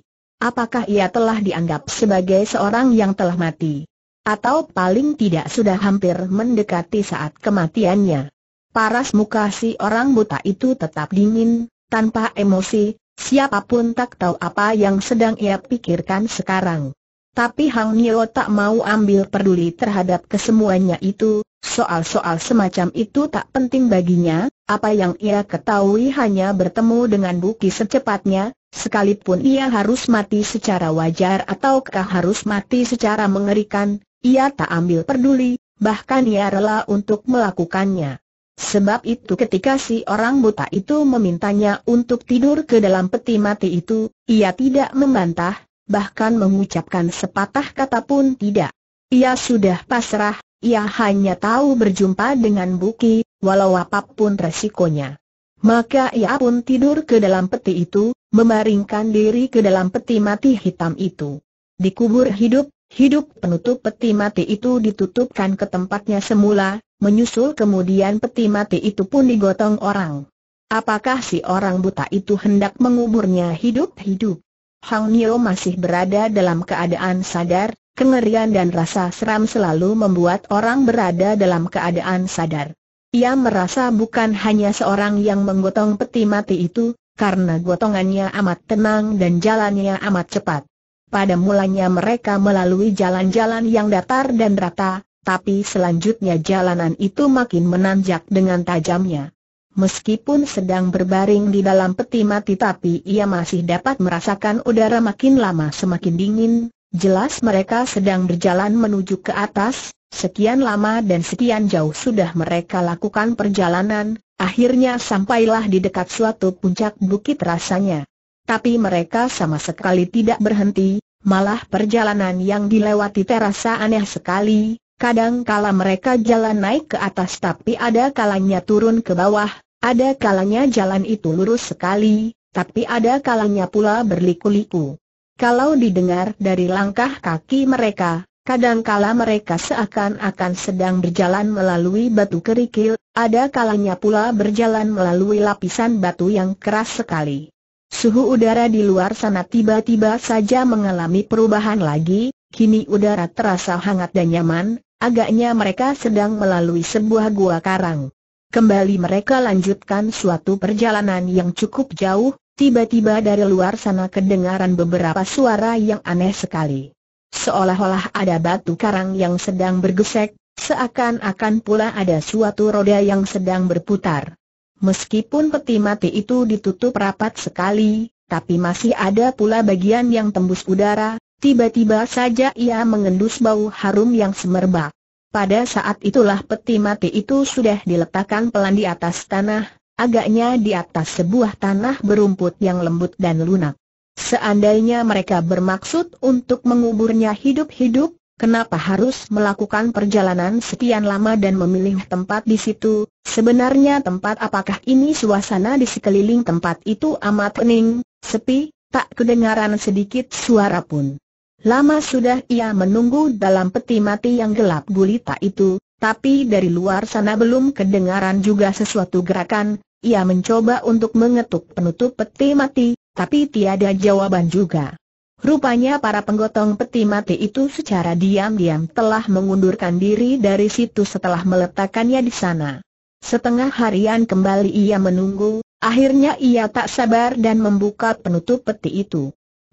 [SPEAKER 1] Apakah ia telah dianggap sebagai seorang yang telah mati? Atau paling tidak sudah hampir mendekati saat kematiannya? Paras muka si orang buta itu tetap dingin, tanpa emosi, siapapun tak tahu apa yang sedang ia pikirkan sekarang. Tapi Hang Nio tak mau ambil peduli terhadap kesemuanya itu, soal-soal semacam itu tak penting baginya, apa yang ia ketahui hanya bertemu dengan Buki secepatnya, sekalipun ia harus mati secara wajar ataukah harus mati secara mengerikan, ia tak ambil peduli, bahkan ia rela untuk melakukannya. Sebab itu ketika si orang buta itu memintanya untuk tidur ke dalam peti mati itu, ia tidak membantah, bahkan mengucapkan sepatah kata pun tidak. Ia sudah pasrah, ia hanya tahu berjumpa dengan Buki, walau apapun resikonya. Maka ia pun tidur ke dalam peti itu, memaringkan diri ke dalam peti mati hitam itu. Dikubur hidup, hidup penutup peti mati itu ditutupkan ke tempatnya semula, menyusul kemudian peti mati itu pun digotong orang. Apakah si orang buta itu hendak menguburnya hidup-hidup? Hang Nio masih berada dalam keadaan sadar, kengerian dan rasa seram selalu membuat orang berada dalam keadaan sadar. Ia merasa bukan hanya seorang yang menggotong peti mati itu, karena gotongannya amat tenang dan jalannya amat cepat. Pada mulanya mereka melalui jalan-jalan yang datar dan rata, tapi selanjutnya jalanan itu makin menanjak dengan tajamnya. Meskipun sedang berbaring di dalam peti mati tapi ia masih dapat merasakan udara makin lama semakin dingin, jelas mereka sedang berjalan menuju ke atas, sekian lama dan sekian jauh sudah mereka lakukan perjalanan, akhirnya sampailah di dekat suatu puncak bukit rasanya. Tapi mereka sama sekali tidak berhenti, malah perjalanan yang dilewati terasa aneh sekali, Kadang kala mereka jalan naik ke atas tapi ada kalanya turun ke bawah, ada kalanya jalan itu lurus sekali, tapi ada kalanya pula berliku-liku. Kalau didengar dari langkah kaki mereka, kadang kala mereka seakan-akan sedang berjalan melalui batu kerikil, ada kalanya pula berjalan melalui lapisan batu yang keras sekali. Suhu udara di luar sana tiba-tiba saja mengalami perubahan lagi, kini udara terasa hangat dan nyaman, Agaknya mereka sedang melalui sebuah gua karang. Kembali mereka lanjutkan suatu perjalanan yang cukup jauh, tiba-tiba dari luar sana kedengaran beberapa suara yang aneh sekali. Seolah-olah ada batu karang yang sedang bergesek, seakan-akan pula ada suatu roda yang sedang berputar. Meskipun peti mati itu ditutup rapat sekali, tapi masih ada pula bagian yang tembus udara, Tiba-tiba saja ia mengendus bau harum yang semerbak. Pada saat itulah peti mati itu sudah diletakkan pelan di atas tanah, agaknya di atas sebuah tanah berumput yang lembut dan lunak. Seandainya mereka bermaksud untuk menguburnya hidup-hidup, kenapa harus melakukan perjalanan sekian lama dan memilih tempat di situ? Sebenarnya tempat apakah ini suasana di sekeliling tempat itu amat pening, sepi, tak kedengaran sedikit suara pun. Lama sudah ia menunggu dalam peti mati yang gelap gulita itu, tapi dari luar sana belum kedengaran juga sesuatu gerakan, ia mencoba untuk mengetuk penutup peti mati, tapi tiada jawaban juga. Rupanya para penggotong peti mati itu secara diam-diam telah mengundurkan diri dari situ setelah meletakkannya di sana. Setengah harian kembali ia menunggu, akhirnya ia tak sabar dan membuka penutup peti itu.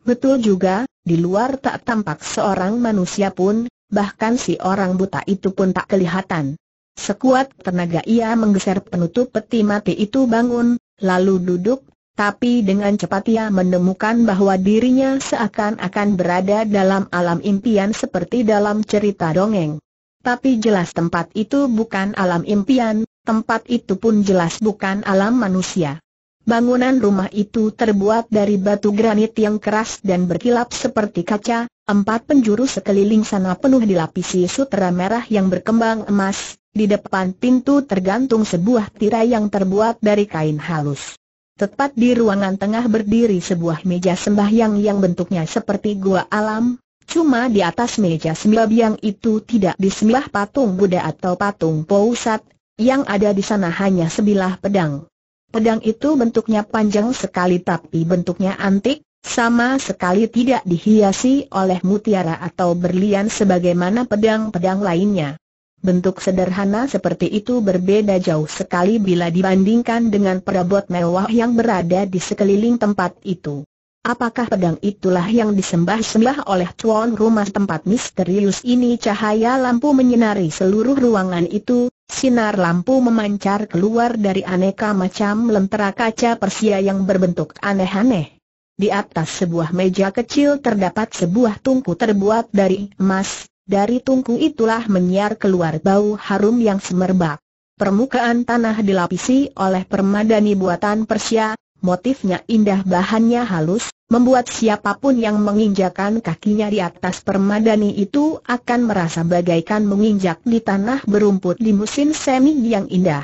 [SPEAKER 1] Betul juga, di luar tak tampak seorang manusia pun, bahkan si orang buta itu pun tak kelihatan. Sekuat tenaga ia menggeser penutup peti mati itu bangun, lalu duduk, tapi dengan cepat ia menemukan bahwa dirinya seakan-akan berada dalam alam impian seperti dalam cerita dongeng. Tapi jelas tempat itu bukan alam impian, tempat itu pun jelas bukan alam manusia. Bangunan rumah itu terbuat dari batu granit yang keras dan berkilap seperti kaca, empat penjuru sekeliling sana penuh dilapisi sutera merah yang berkembang emas, di depan pintu tergantung sebuah tirai yang terbuat dari kain halus. Tepat di ruangan tengah berdiri sebuah meja sembahyang yang bentuknya seperti gua alam, cuma di atas meja sembahyang itu tidak disembah patung Buddha atau patung Pousat, yang ada di sana hanya sebilah pedang. Pedang itu bentuknya panjang sekali tapi bentuknya antik, sama sekali tidak dihiasi oleh mutiara atau berlian sebagaimana pedang-pedang lainnya. Bentuk sederhana seperti itu berbeda jauh sekali bila dibandingkan dengan perabot mewah yang berada di sekeliling tempat itu. Apakah pedang itulah yang disembah-sembah oleh tuan rumah tempat misterius ini? Cahaya lampu menyinari seluruh ruangan itu, Sinar lampu memancar keluar dari aneka macam lentera kaca persia yang berbentuk aneh-aneh. Di atas sebuah meja kecil terdapat sebuah tungku terbuat dari emas, dari tungku itulah menyiar keluar bau harum yang semerbak. Permukaan tanah dilapisi oleh permadani buatan Persia, motifnya indah bahannya halus, membuat siapapun yang menginjakan kakinya di atas permadani itu akan merasa bagaikan menginjak di tanah berumput di musim semi yang indah.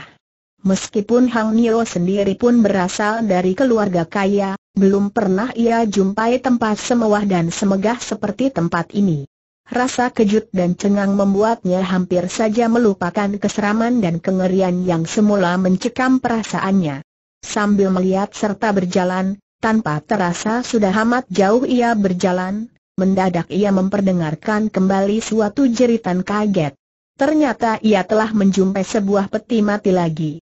[SPEAKER 1] Meskipun Hang Nio sendiri pun berasal dari keluarga kaya, belum pernah ia jumpai tempat semewah dan semegah seperti tempat ini. Rasa kejut dan cengang membuatnya hampir saja melupakan keseraman dan kengerian yang semula mencekam perasaannya sambil melihat serta berjalan, tanpa terasa sudah amat jauh ia berjalan, mendadak ia memperdengarkan kembali suatu jeritan kaget. Ternyata ia telah menjumpai sebuah peti mati lagi.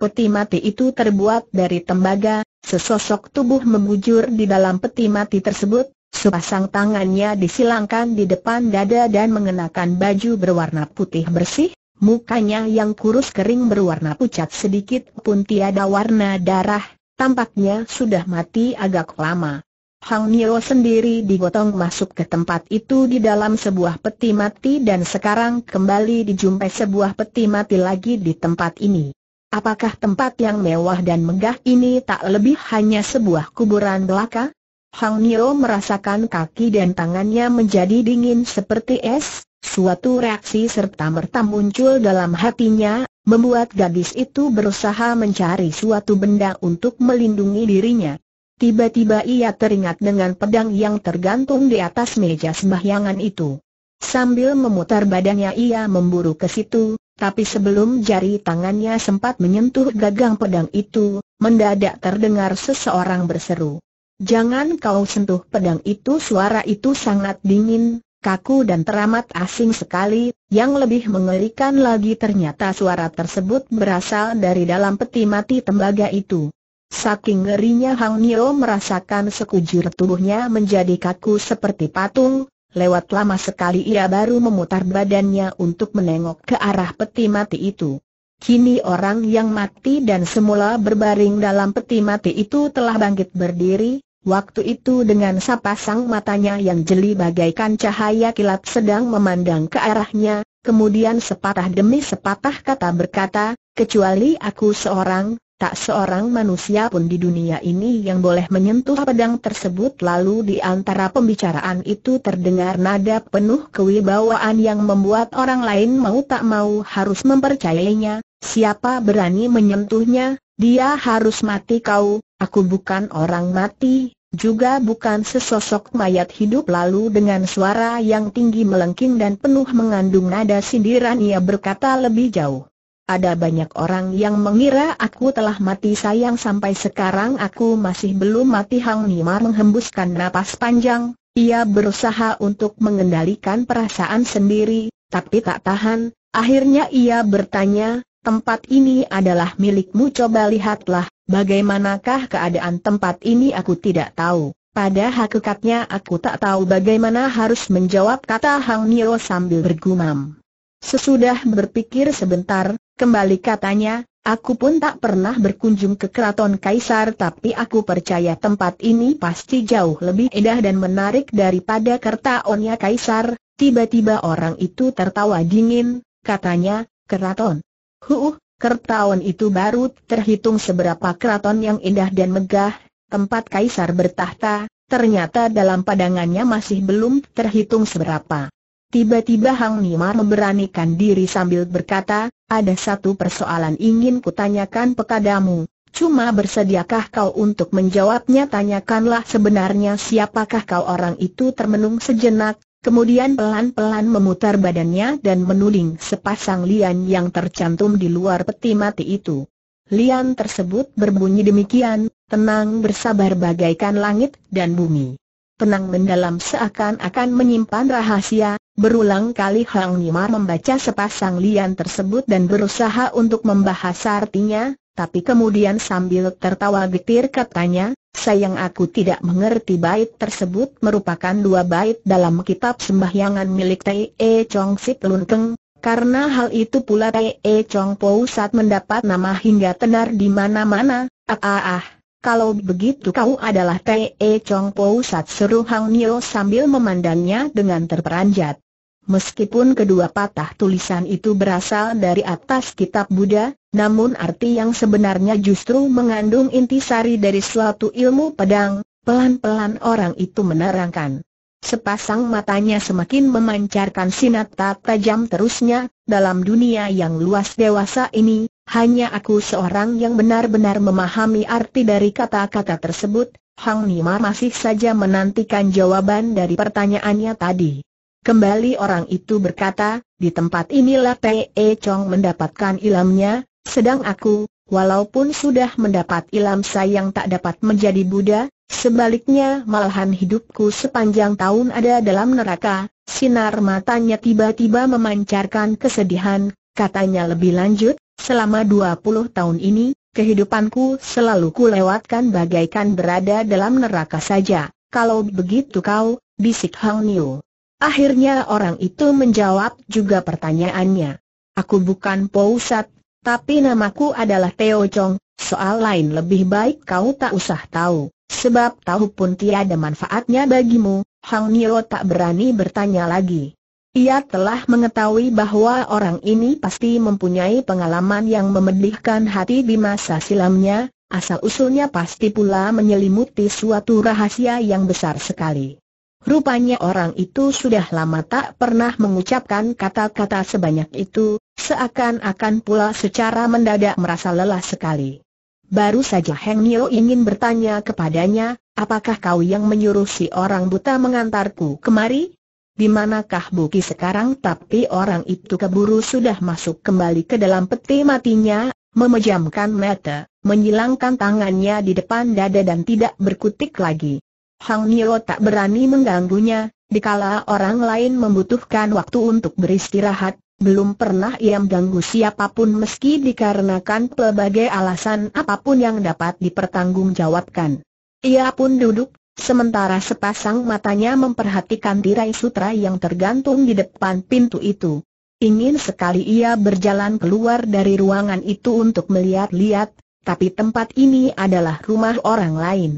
[SPEAKER 1] Peti mati itu terbuat dari tembaga, sesosok tubuh membujur di dalam peti mati tersebut, Sepasang tangannya disilangkan di depan dada dan mengenakan baju berwarna putih bersih, Mukanya yang kurus kering berwarna pucat sedikit pun tiada warna darah, tampaknya sudah mati agak lama. Hang Nio sendiri digotong masuk ke tempat itu di dalam sebuah peti mati dan sekarang kembali dijumpai sebuah peti mati lagi di tempat ini. Apakah tempat yang mewah dan megah ini tak lebih hanya sebuah kuburan belaka? Hang Nio merasakan kaki dan tangannya menjadi dingin seperti es, Suatu reaksi serta-merta muncul dalam hatinya, membuat gadis itu berusaha mencari suatu benda untuk melindungi dirinya. Tiba-tiba ia teringat dengan pedang yang tergantung di atas meja sembahyangan itu. Sambil memutar badannya ia memburu ke situ, tapi sebelum jari tangannya sempat menyentuh gagang pedang itu, mendadak terdengar seseorang berseru. Jangan kau sentuh pedang itu suara itu sangat dingin, kaku dan teramat asing sekali, yang lebih mengerikan lagi ternyata suara tersebut berasal dari dalam peti mati tembaga itu. Saking ngerinya Hang Nio merasakan sekujur tubuhnya menjadi kaku seperti patung, lewat lama sekali ia baru memutar badannya untuk menengok ke arah peti mati itu. Kini orang yang mati dan semula berbaring dalam peti mati itu telah bangkit berdiri, Waktu itu dengan sepasang matanya yang jeli bagaikan cahaya kilat sedang memandang ke arahnya, kemudian sepatah demi sepatah kata berkata, kecuali aku seorang, tak seorang manusia pun di dunia ini yang boleh menyentuh pedang tersebut lalu di antara pembicaraan itu terdengar nada penuh kewibawaan yang membuat orang lain mau tak mau harus mempercayainya, siapa berani menyentuhnya, dia harus mati kau, Aku bukan orang mati, juga bukan sesosok mayat hidup lalu dengan suara yang tinggi melengking dan penuh mengandung nada sindiran ia berkata lebih jauh. Ada banyak orang yang mengira aku telah mati sayang sampai sekarang aku masih belum mati Hang Nimar menghembuskan napas panjang, ia berusaha untuk mengendalikan perasaan sendiri, tapi tak tahan, akhirnya ia bertanya, tempat ini adalah milikmu coba lihatlah, Bagaimanakah keadaan tempat ini aku tidak tahu. Pada hakikatnya aku tak tahu bagaimana harus menjawab kata Hang Nio sambil bergumam. Sesudah berpikir sebentar, kembali katanya, aku pun tak pernah berkunjung ke keraton Kaisar tapi aku percaya tempat ini pasti jauh lebih indah dan menarik daripada Kerta kertaonnya Kaisar. Tiba-tiba orang itu tertawa dingin, katanya, keraton. huuh. Kertaun itu baru terhitung seberapa keraton yang indah dan megah, tempat kaisar bertahta, ternyata dalam padangannya masih belum terhitung seberapa. Tiba-tiba Hang Nima memberanikan diri sambil berkata, ada satu persoalan ingin kutanyakan pekadamu, cuma bersediakah kau untuk menjawabnya tanyakanlah sebenarnya siapakah kau orang itu termenung sejenak, Kemudian pelan-pelan memutar badannya dan menuling sepasang lian yang tercantum di luar peti mati itu. Lian tersebut berbunyi demikian, tenang bersabar bagaikan langit dan bumi. Tenang mendalam seakan-akan menyimpan rahasia, berulang kali Hang Nimar membaca sepasang lian tersebut dan berusaha untuk membahas artinya, tapi kemudian sambil tertawa getir katanya, Sayang aku tidak mengerti bait tersebut merupakan dua bait dalam kitab sembahyangan milik Tai E Chong Sip Lun Keng, karena hal itu pula Tai E Chong Po saat mendapat nama hingga tenar di mana-mana, ah ah ah. Kalau begitu kau adalah Tai E Chong Po saat seru Hang Nio sambil memandangnya dengan terperanjat. Meskipun kedua patah tulisan itu berasal dari atas kitab Buddha, namun arti yang sebenarnya justru mengandung intisari dari suatu ilmu pedang, pelan-pelan orang itu menerangkan. Sepasang matanya semakin memancarkan tak tajam terusnya, dalam dunia yang luas dewasa ini, hanya aku seorang yang benar-benar memahami arti dari kata-kata tersebut, Hang Nima masih saja menantikan jawaban dari pertanyaannya tadi. Kembali orang itu berkata, di tempat inilah Pei Chong mendapatkan ilamnya, sedang aku, walaupun sudah mendapat ilam sayang tak dapat menjadi Buddha, sebaliknya malahan hidupku sepanjang tahun ada dalam neraka, sinar matanya tiba-tiba memancarkan kesedihan, katanya lebih lanjut, selama 20 tahun ini, kehidupanku selalu kulewatkan bagaikan berada dalam neraka saja, kalau begitu kau, bisik Hang Niu. Akhirnya orang itu menjawab juga pertanyaannya. Aku bukan Pousat, tapi namaku adalah Teo Chong, soal lain lebih baik kau tak usah tahu, sebab tahu pun tiada manfaatnya bagimu, Hang Nio tak berani bertanya lagi. Ia telah mengetahui bahwa orang ini pasti mempunyai pengalaman yang memedihkan hati di masa silamnya, asal-usulnya pasti pula menyelimuti suatu rahasia yang besar sekali. Rupanya orang itu sudah lama tak pernah mengucapkan kata-kata sebanyak itu, seakan-akan pula secara mendadak merasa lelah sekali. Baru saja Heng Nio ingin bertanya kepadanya, apakah kau yang menyuruh si orang buta mengantarku kemari? Di manakah Buki sekarang? Tapi orang itu keburu sudah masuk kembali ke dalam peti matinya, memejamkan mata, menyilangkan tangannya di depan dada dan tidak berkutik lagi. Hang Nio tak berani mengganggunya, dikala orang lain membutuhkan waktu untuk beristirahat, belum pernah ia mengganggu siapapun meski dikarenakan pelbagai alasan apapun yang dapat dipertanggungjawabkan. Ia pun duduk, sementara sepasang matanya memperhatikan tirai sutra yang tergantung di depan pintu itu. Ingin sekali ia berjalan keluar dari ruangan itu untuk melihat-lihat, tapi tempat ini adalah rumah orang lain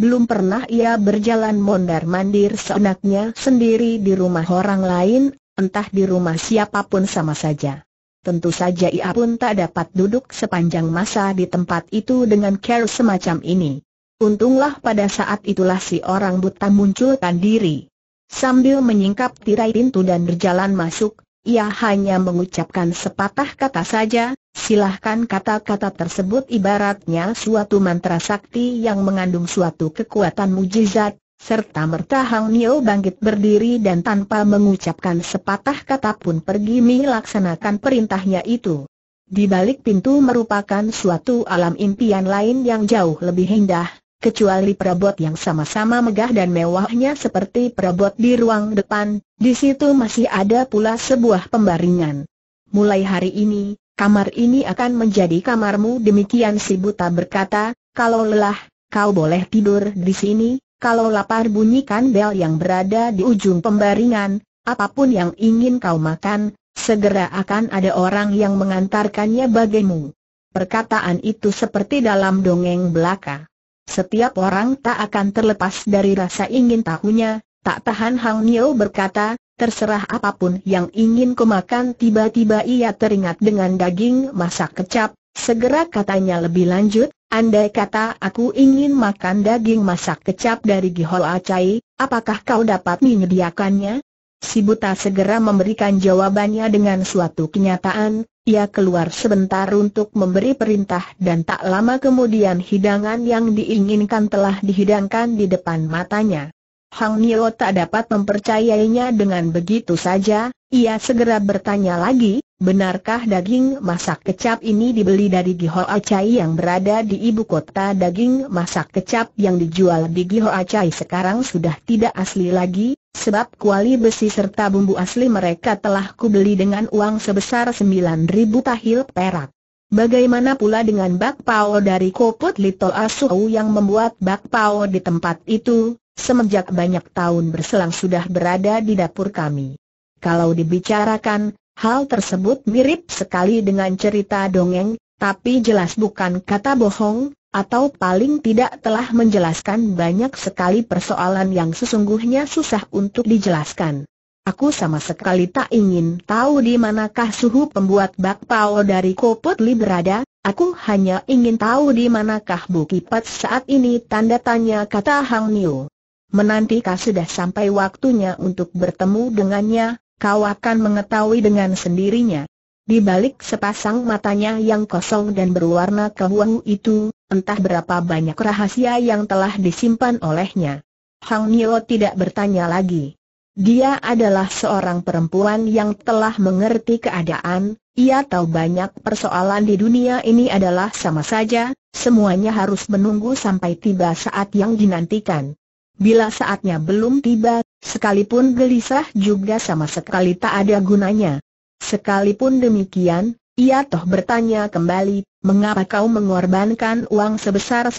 [SPEAKER 1] belum pernah ia berjalan mondar-mandir seenaknya sendiri di rumah orang lain, entah di rumah siapapun sama saja. Tentu saja ia pun tak dapat duduk sepanjang masa di tempat itu dengan care semacam ini. Untunglah pada saat itulah si orang buta munculkan diri. Sambil menyingkap tirai pintu dan berjalan masuk, ia hanya mengucapkan sepatah kata saja, Silahkan kata-kata tersebut ibaratnya suatu mantra sakti yang mengandung suatu kekuatan mujizat, serta merta Hang Nio bangkit berdiri dan tanpa mengucapkan sepatah kata pun pergi melaksanakan perintahnya itu. Di balik pintu merupakan suatu alam impian lain yang jauh lebih indah, kecuali perabot yang sama-sama megah dan mewahnya seperti perabot di ruang depan, di situ masih ada pula sebuah pembaringan. Mulai hari ini, kamar ini akan menjadi kamarmu demikian si buta berkata, kalau lelah, kau boleh tidur di sini, kalau lapar bunyikan bel yang berada di ujung pembaringan, apapun yang ingin kau makan, segera akan ada orang yang mengantarkannya bagimu. Perkataan itu seperti dalam dongeng belaka. Setiap orang tak akan terlepas dari rasa ingin tahunya, tak tahan Hang Nio berkata, terserah apapun yang ingin kumakan tiba-tiba ia teringat dengan daging masak kecap, segera katanya lebih lanjut, andai kata aku ingin makan daging masak kecap dari Gihol Acai, apakah kau dapat menyediakannya? Si buta segera memberikan jawabannya dengan suatu kenyataan, ia keluar sebentar untuk memberi perintah dan tak lama kemudian hidangan yang diinginkan telah dihidangkan di depan matanya. Hang Nio tak dapat mempercayainya dengan begitu saja, ia segera bertanya lagi, benarkah daging masak kecap ini dibeli dari Giho Acai yang berada di ibu kota daging masak kecap yang dijual di Giho Acai sekarang sudah tidak asli lagi, sebab kuali besi serta bumbu asli mereka telah kubeli dengan uang sebesar 9.000 tahil perak. Bagaimana pula dengan bakpao dari Koput Little Asuhu yang membuat bakpao di tempat itu, Semenjak banyak tahun berselang sudah berada di dapur kami. Kalau dibicarakan, hal tersebut mirip sekali dengan cerita dongeng, tapi jelas bukan kata bohong, atau paling tidak telah menjelaskan banyak sekali persoalan yang sesungguhnya susah untuk dijelaskan. Aku sama sekali tak ingin tahu di manakah suhu pembuat bakpao dari Koputli berada, aku hanya ingin tahu di manakah Bukipat saat ini tanda tanya kata Hang Niu menanti kau sudah sampai waktunya untuk bertemu dengannya, kau akan mengetahui dengan sendirinya. Di balik sepasang matanya yang kosong dan berwarna kehuangu itu, entah berapa banyak rahasia yang telah disimpan olehnya. Hang Nio tidak bertanya lagi. Dia adalah seorang perempuan yang telah mengerti keadaan, ia tahu banyak persoalan di dunia ini adalah sama saja, semuanya harus menunggu sampai tiba saat yang dinantikan. Bila saatnya belum tiba, sekalipun gelisah juga sama sekali tak ada gunanya. Sekalipun demikian, ia toh bertanya kembali, mengapa kau mengorbankan uang sebesar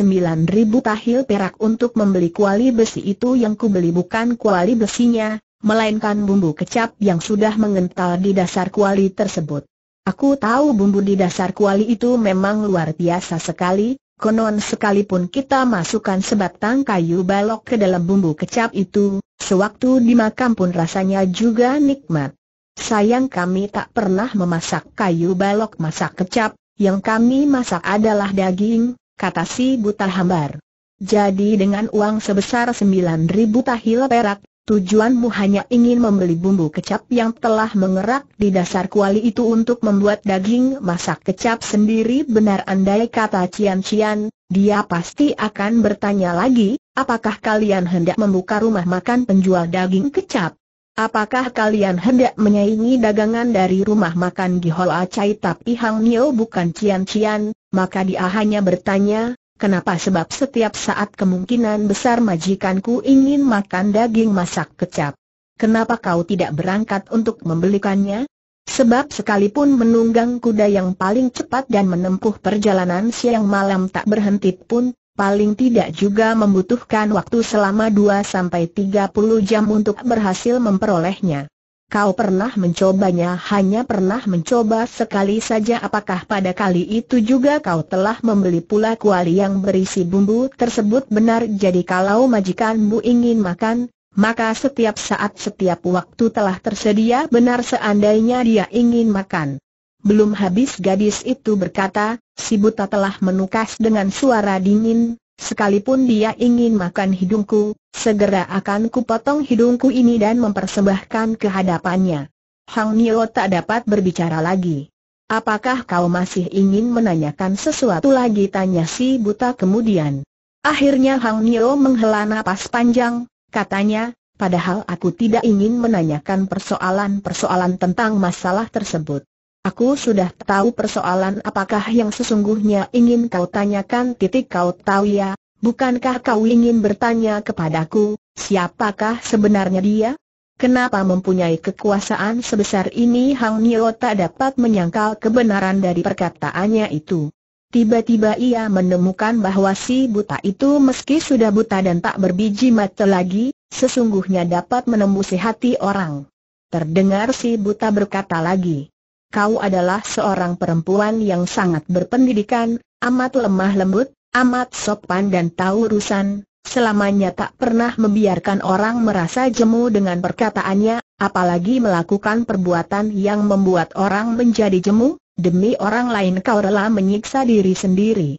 [SPEAKER 1] ribu tahil perak untuk membeli kuali besi itu yang kubeli bukan kuali besinya, melainkan bumbu kecap yang sudah mengental di dasar kuali tersebut. Aku tahu bumbu di dasar kuali itu memang luar biasa sekali, Konon sekalipun kita masukkan sebatang kayu balok ke dalam bumbu kecap itu, sewaktu dimakan pun rasanya juga nikmat. Sayang kami tak pernah memasak kayu balok masak kecap, yang kami masak adalah daging, kata si buta hambar. Jadi dengan uang sebesar 9.000 tahil perak, tujuanmu hanya ingin membeli bumbu kecap yang telah mengerak di dasar kuali itu untuk membuat daging masak kecap sendiri benar andai kata Cian Cian, dia pasti akan bertanya lagi, apakah kalian hendak membuka rumah makan penjual daging kecap? Apakah kalian hendak menyaingi dagangan dari rumah makan di Hol Acai? Tapi Hang Nio bukan Cian Cian, maka dia hanya bertanya, Kenapa sebab setiap saat kemungkinan besar majikanku ingin makan daging masak kecap. Kenapa kau tidak berangkat untuk membelikannya? Sebab sekalipun menunggang kuda yang paling cepat dan menempuh perjalanan siang malam tak berhenti pun, paling tidak juga membutuhkan waktu selama 2-30 jam untuk berhasil memperolehnya. Kau pernah mencobanya hanya pernah mencoba sekali saja apakah pada kali itu juga kau telah membeli pula kuali yang berisi bumbu tersebut benar jadi kalau majikanmu ingin makan, maka setiap saat setiap waktu telah tersedia benar seandainya dia ingin makan. Belum habis gadis itu berkata, si buta telah menukas dengan suara dingin, Sekalipun dia ingin makan hidungku, segera akan kupotong hidungku ini dan mempersembahkan kehadapannya. Hang Nio tak dapat berbicara lagi. Apakah kau masih ingin menanyakan sesuatu lagi? Tanya si buta kemudian. Akhirnya Hang Nio menghela nafas panjang, katanya, padahal aku tidak ingin menanyakan persoalan-persoalan tentang masalah tersebut. Aku sudah tahu persoalan apakah yang sesungguhnya ingin kau tanyakan titik kau tahu ya, bukankah kau ingin bertanya kepadaku, siapakah sebenarnya dia? Kenapa mempunyai kekuasaan sebesar ini Hang Nio tak dapat menyangkal kebenaran dari perkataannya itu. Tiba-tiba ia menemukan bahwa si buta itu meski sudah buta dan tak berbiji mata lagi, sesungguhnya dapat menembusi hati orang. Terdengar si buta berkata lagi, kau adalah seorang perempuan yang sangat berpendidikan, amat lemah lembut, amat sopan dan tahu urusan, selamanya tak pernah membiarkan orang merasa jemu dengan perkataannya, apalagi melakukan perbuatan yang membuat orang menjadi jemu, demi orang lain kau rela menyiksa diri sendiri.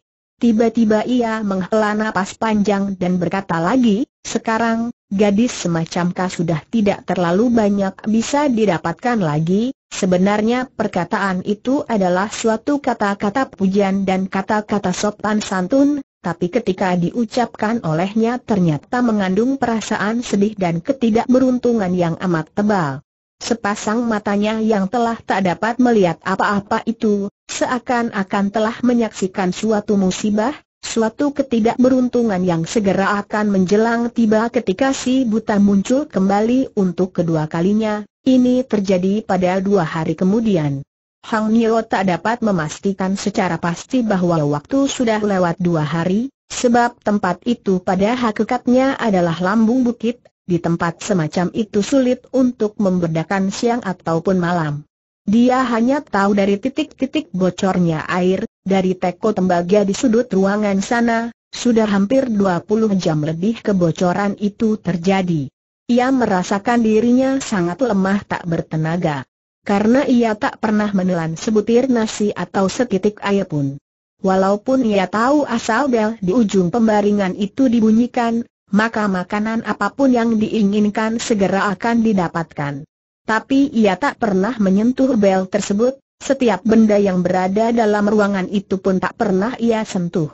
[SPEAKER 1] Tiba-tiba ia menghela napas panjang dan berkata lagi, sekarang, gadis semacam kau sudah tidak terlalu banyak bisa didapatkan lagi, sebenarnya perkataan itu adalah suatu kata-kata pujian dan kata-kata sopan santun, tapi ketika diucapkan olehnya ternyata mengandung perasaan sedih dan ketidakberuntungan yang amat tebal. Sepasang matanya yang telah tak dapat melihat apa-apa itu, seakan-akan telah menyaksikan suatu musibah, Suatu ketidakberuntungan yang segera akan menjelang tiba ketika si buta muncul kembali untuk kedua kalinya, ini terjadi pada dua hari kemudian. Hang Nio tak dapat memastikan secara pasti bahwa waktu sudah lewat dua hari, sebab tempat itu pada hakikatnya adalah lambung bukit, di tempat semacam itu sulit untuk membedakan siang ataupun malam. Dia hanya tahu dari titik-titik bocornya air, dari teko tembaga di sudut ruangan sana, sudah hampir 20 jam lebih kebocoran itu terjadi. Ia merasakan dirinya sangat lemah tak bertenaga. Karena ia tak pernah menelan sebutir nasi atau setitik air pun. Walaupun ia tahu asal bel di ujung pembaringan itu dibunyikan, maka makanan apapun yang diinginkan segera akan didapatkan tapi ia tak pernah menyentuh bel tersebut, setiap benda yang berada dalam ruangan itu pun tak pernah ia sentuh.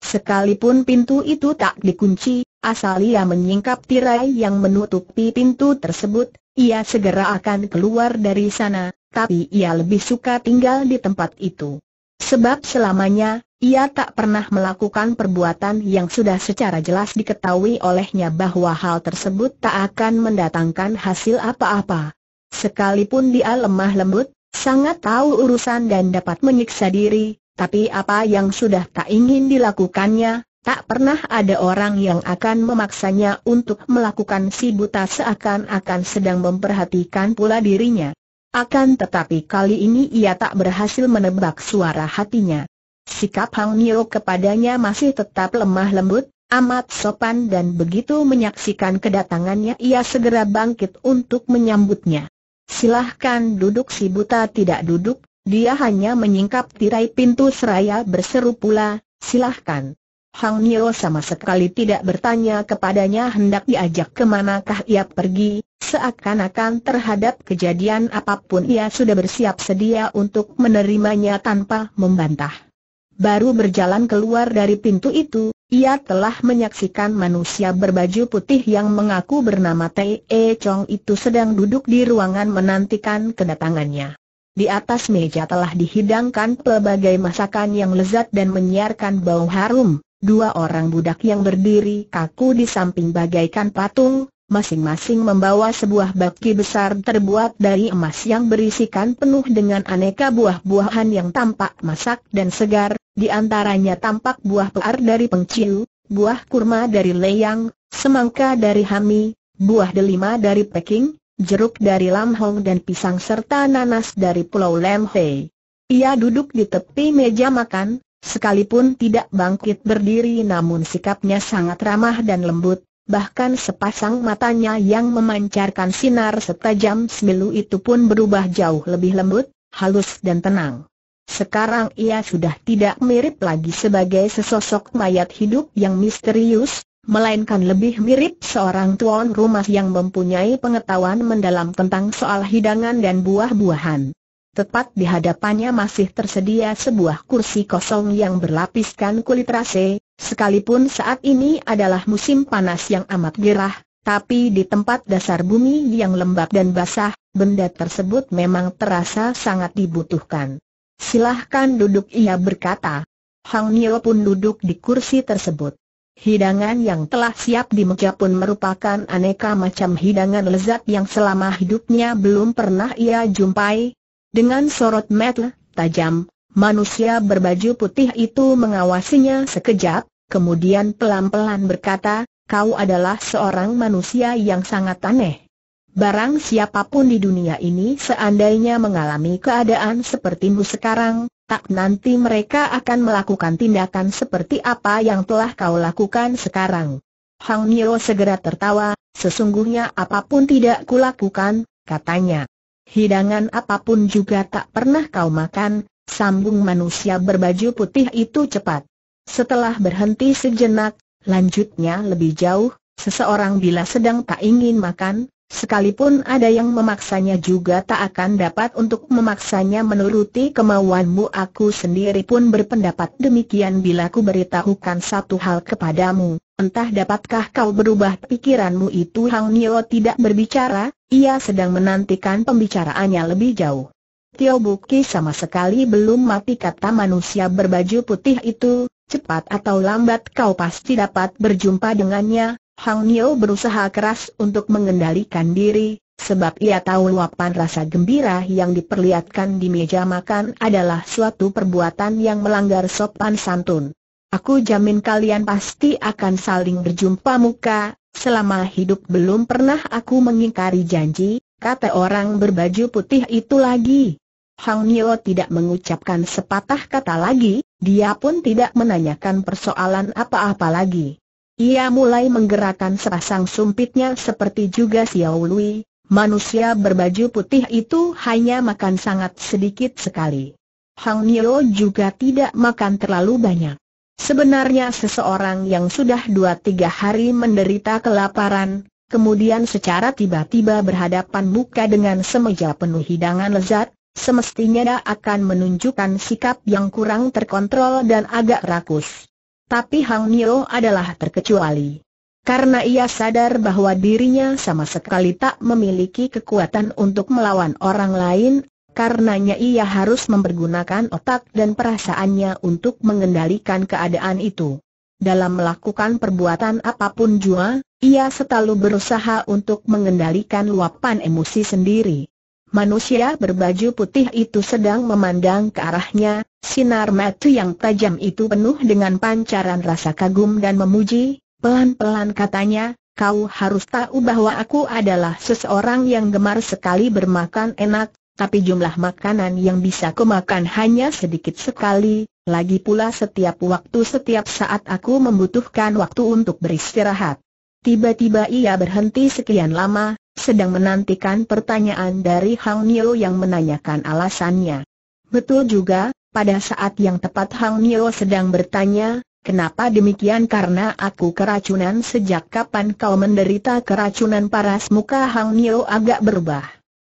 [SPEAKER 1] Sekalipun pintu itu tak dikunci, asal ia menyingkap tirai yang menutupi pintu tersebut, ia segera akan keluar dari sana, tapi ia lebih suka tinggal di tempat itu. Sebab selamanya, ia tak pernah melakukan perbuatan yang sudah secara jelas diketahui olehnya bahwa hal tersebut tak akan mendatangkan hasil apa-apa. Sekalipun dia lemah lembut, sangat tahu urusan dan dapat menyiksa diri, tapi apa yang sudah tak ingin dilakukannya, tak pernah ada orang yang akan memaksanya untuk melakukan si buta seakan-akan sedang memperhatikan pula dirinya. Akan tetapi kali ini ia tak berhasil menebak suara hatinya. Sikap Hang Nio kepadanya masih tetap lemah lembut, amat sopan dan begitu menyaksikan kedatangannya ia segera bangkit untuk menyambutnya. Silahkan duduk si buta tidak duduk, dia hanya menyingkap tirai pintu seraya berseru pula, silahkan. Hang Nio sama sekali tidak bertanya kepadanya hendak diajak kemanakah ia pergi, seakan-akan terhadap kejadian apapun ia sudah bersiap sedia untuk menerimanya tanpa membantah. Baru berjalan keluar dari pintu itu, ia telah menyaksikan manusia berbaju putih yang mengaku bernama Tei E Chong itu sedang duduk di ruangan menantikan kedatangannya. Di atas meja telah dihidangkan pelbagai masakan yang lezat dan menyiarkan bau harum. Dua orang budak yang berdiri kaku di samping bagaikan patung, masing-masing membawa sebuah baki besar terbuat dari emas yang berisikan penuh dengan aneka buah-buahan yang tampak masak dan segar, di antaranya tampak buah pear dari Pengciu, buah kurma dari Leyang, semangka dari Hami, buah delima dari Peking, jeruk dari Lamhong dan pisang serta nanas dari Pulau Lam Ia duduk di tepi meja makan, sekalipun tidak bangkit berdiri namun sikapnya sangat ramah dan lembut, Bahkan sepasang matanya yang memancarkan sinar setajam semilu itu pun berubah jauh lebih lembut, halus dan tenang. Sekarang ia sudah tidak mirip lagi sebagai sesosok mayat hidup yang misterius, melainkan lebih mirip seorang tuan rumah yang mempunyai pengetahuan mendalam tentang soal hidangan dan buah-buahan. Tepat di hadapannya masih tersedia sebuah kursi kosong yang berlapiskan kulit rase, sekalipun saat ini adalah musim panas yang amat gerah, tapi di tempat dasar bumi yang lembab dan basah, benda tersebut memang terasa sangat dibutuhkan. Silahkan duduk ia berkata. Hang Nio pun duduk di kursi tersebut. Hidangan yang telah siap di meja pun merupakan aneka macam hidangan lezat yang selama hidupnya belum pernah ia jumpai. Dengan sorot mata tajam, manusia berbaju putih itu mengawasinya sekejap, kemudian pelan-pelan berkata, kau adalah seorang manusia yang sangat aneh. Barang siapapun di dunia ini seandainya mengalami keadaan sepertimu sekarang, tak nanti mereka akan melakukan tindakan seperti apa yang telah kau lakukan sekarang. Hang Nio segera tertawa, sesungguhnya apapun tidak kulakukan, katanya. Hidangan apapun juga tak pernah kau makan, sambung manusia berbaju putih itu cepat. Setelah berhenti sejenak, lanjutnya lebih jauh, seseorang bila sedang tak ingin makan, Sekalipun ada yang memaksanya juga tak akan dapat untuk memaksanya menuruti kemauanmu Aku sendiri pun berpendapat demikian bila ku beritahukan satu hal kepadamu Entah dapatkah kau berubah pikiranmu itu Hang Nio tidak berbicara, ia sedang menantikan pembicaraannya lebih jauh Tio Buki sama sekali belum mati kata manusia berbaju putih itu Cepat atau lambat kau pasti dapat berjumpa dengannya Hang Nio berusaha keras untuk mengendalikan diri, sebab ia tahu luapan rasa gembira yang diperlihatkan di meja makan adalah suatu perbuatan yang melanggar sopan santun. Aku jamin kalian pasti akan saling berjumpa muka, selama hidup belum pernah aku mengingkari janji, kata orang berbaju putih itu lagi. Hang Nio tidak mengucapkan sepatah kata lagi, dia pun tidak menanyakan persoalan apa-apa lagi. Ia mulai menggerakkan sepasang sumpitnya seperti juga Xiao Lui, manusia berbaju putih itu hanya makan sangat sedikit sekali. Hang Nio juga tidak makan terlalu banyak. Sebenarnya seseorang yang sudah dua tiga hari menderita kelaparan, kemudian secara tiba-tiba berhadapan muka dengan semeja penuh hidangan lezat, semestinya dia akan menunjukkan sikap yang kurang terkontrol dan agak rakus. Tapi Hang Nio adalah terkecuali. Karena ia sadar bahwa dirinya sama sekali tak memiliki kekuatan untuk melawan orang lain, karenanya ia harus mempergunakan otak dan perasaannya untuk mengendalikan keadaan itu. Dalam melakukan perbuatan apapun jua, ia selalu berusaha untuk mengendalikan luapan emosi sendiri. Manusia berbaju putih itu sedang memandang ke arahnya, sinar mata yang tajam itu penuh dengan pancaran rasa kagum dan memuji, pelan-pelan katanya, kau harus tahu bahwa aku adalah seseorang yang gemar sekali bermakan enak, tapi jumlah makanan yang bisa kumakan hanya sedikit sekali, lagi pula setiap waktu setiap saat aku membutuhkan waktu untuk beristirahat. Tiba-tiba ia berhenti sekian lama, sedang menantikan pertanyaan dari Hang Nio yang menanyakan alasannya. Betul juga, pada saat yang tepat Hang Nio sedang bertanya, kenapa demikian karena aku keracunan sejak kapan kau menderita keracunan paras muka Hang Nio agak berubah.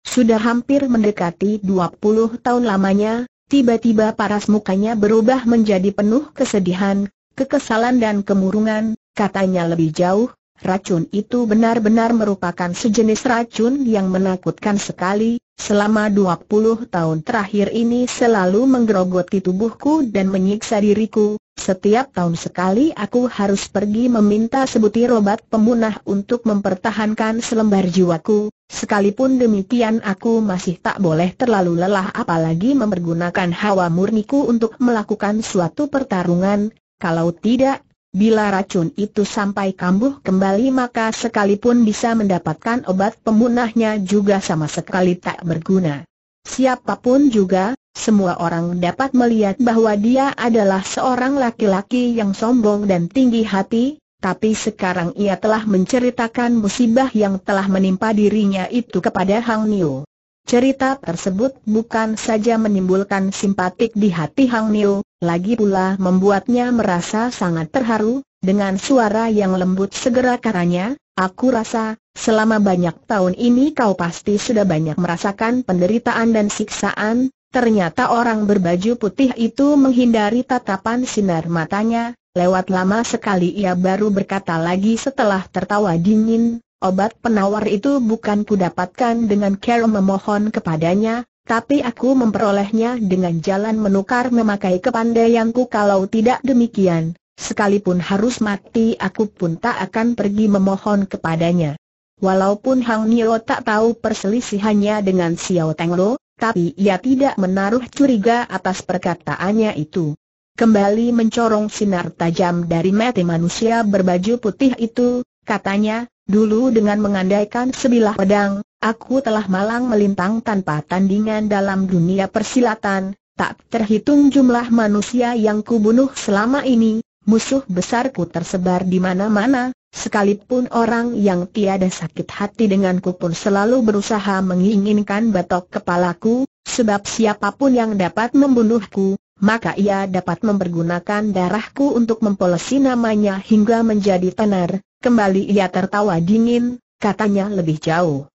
[SPEAKER 1] Sudah hampir mendekati 20 tahun lamanya, tiba-tiba paras mukanya berubah menjadi penuh kesedihan, kekesalan dan kemurungan, katanya lebih jauh, racun itu benar-benar merupakan sejenis racun yang menakutkan sekali, selama 20 tahun terakhir ini selalu menggerogoti tubuhku dan menyiksa diriku, setiap tahun sekali aku harus pergi meminta sebutir obat pemunah untuk mempertahankan selembar jiwaku, sekalipun demikian aku masih tak boleh terlalu lelah apalagi mempergunakan hawa murniku untuk melakukan suatu pertarungan, kalau tidak, Bila racun itu sampai kambuh kembali maka sekalipun bisa mendapatkan obat pemunahnya juga sama sekali tak berguna. Siapapun juga, semua orang dapat melihat bahwa dia adalah seorang laki-laki yang sombong dan tinggi hati, tapi sekarang ia telah menceritakan musibah yang telah menimpa dirinya itu kepada Hang Niu. Cerita tersebut bukan saja menimbulkan simpatik di hati Hang Niu, lagi pula membuatnya merasa sangat terharu, dengan suara yang lembut segera karanya, aku rasa, selama banyak tahun ini kau pasti sudah banyak merasakan penderitaan dan siksaan, ternyata orang berbaju putih itu menghindari tatapan sinar matanya, lewat lama sekali ia baru berkata lagi setelah tertawa dingin, Obat penawar itu bukan kudapatkan dengan cara memohon kepadanya, tapi aku memperolehnya dengan jalan menukar memakai kepandaianku kalau tidak demikian, sekalipun harus mati aku pun tak akan pergi memohon kepadanya. Walaupun Hang Nio tak tahu perselisihannya dengan Xiao Teng tapi ia tidak menaruh curiga atas perkataannya itu. Kembali mencorong sinar tajam dari mata manusia berbaju putih itu, katanya, Dulu dengan mengandaikan sebilah pedang, aku telah malang melintang tanpa tandingan dalam dunia persilatan, tak terhitung jumlah manusia yang kubunuh selama ini, musuh besarku tersebar di mana-mana, sekalipun orang yang tiada sakit hati denganku pun selalu berusaha menginginkan batok kepalaku, sebab siapapun yang dapat membunuhku, maka ia dapat mempergunakan darahku untuk mempolesi namanya hingga menjadi tenar. Kembali ia tertawa dingin, katanya lebih jauh.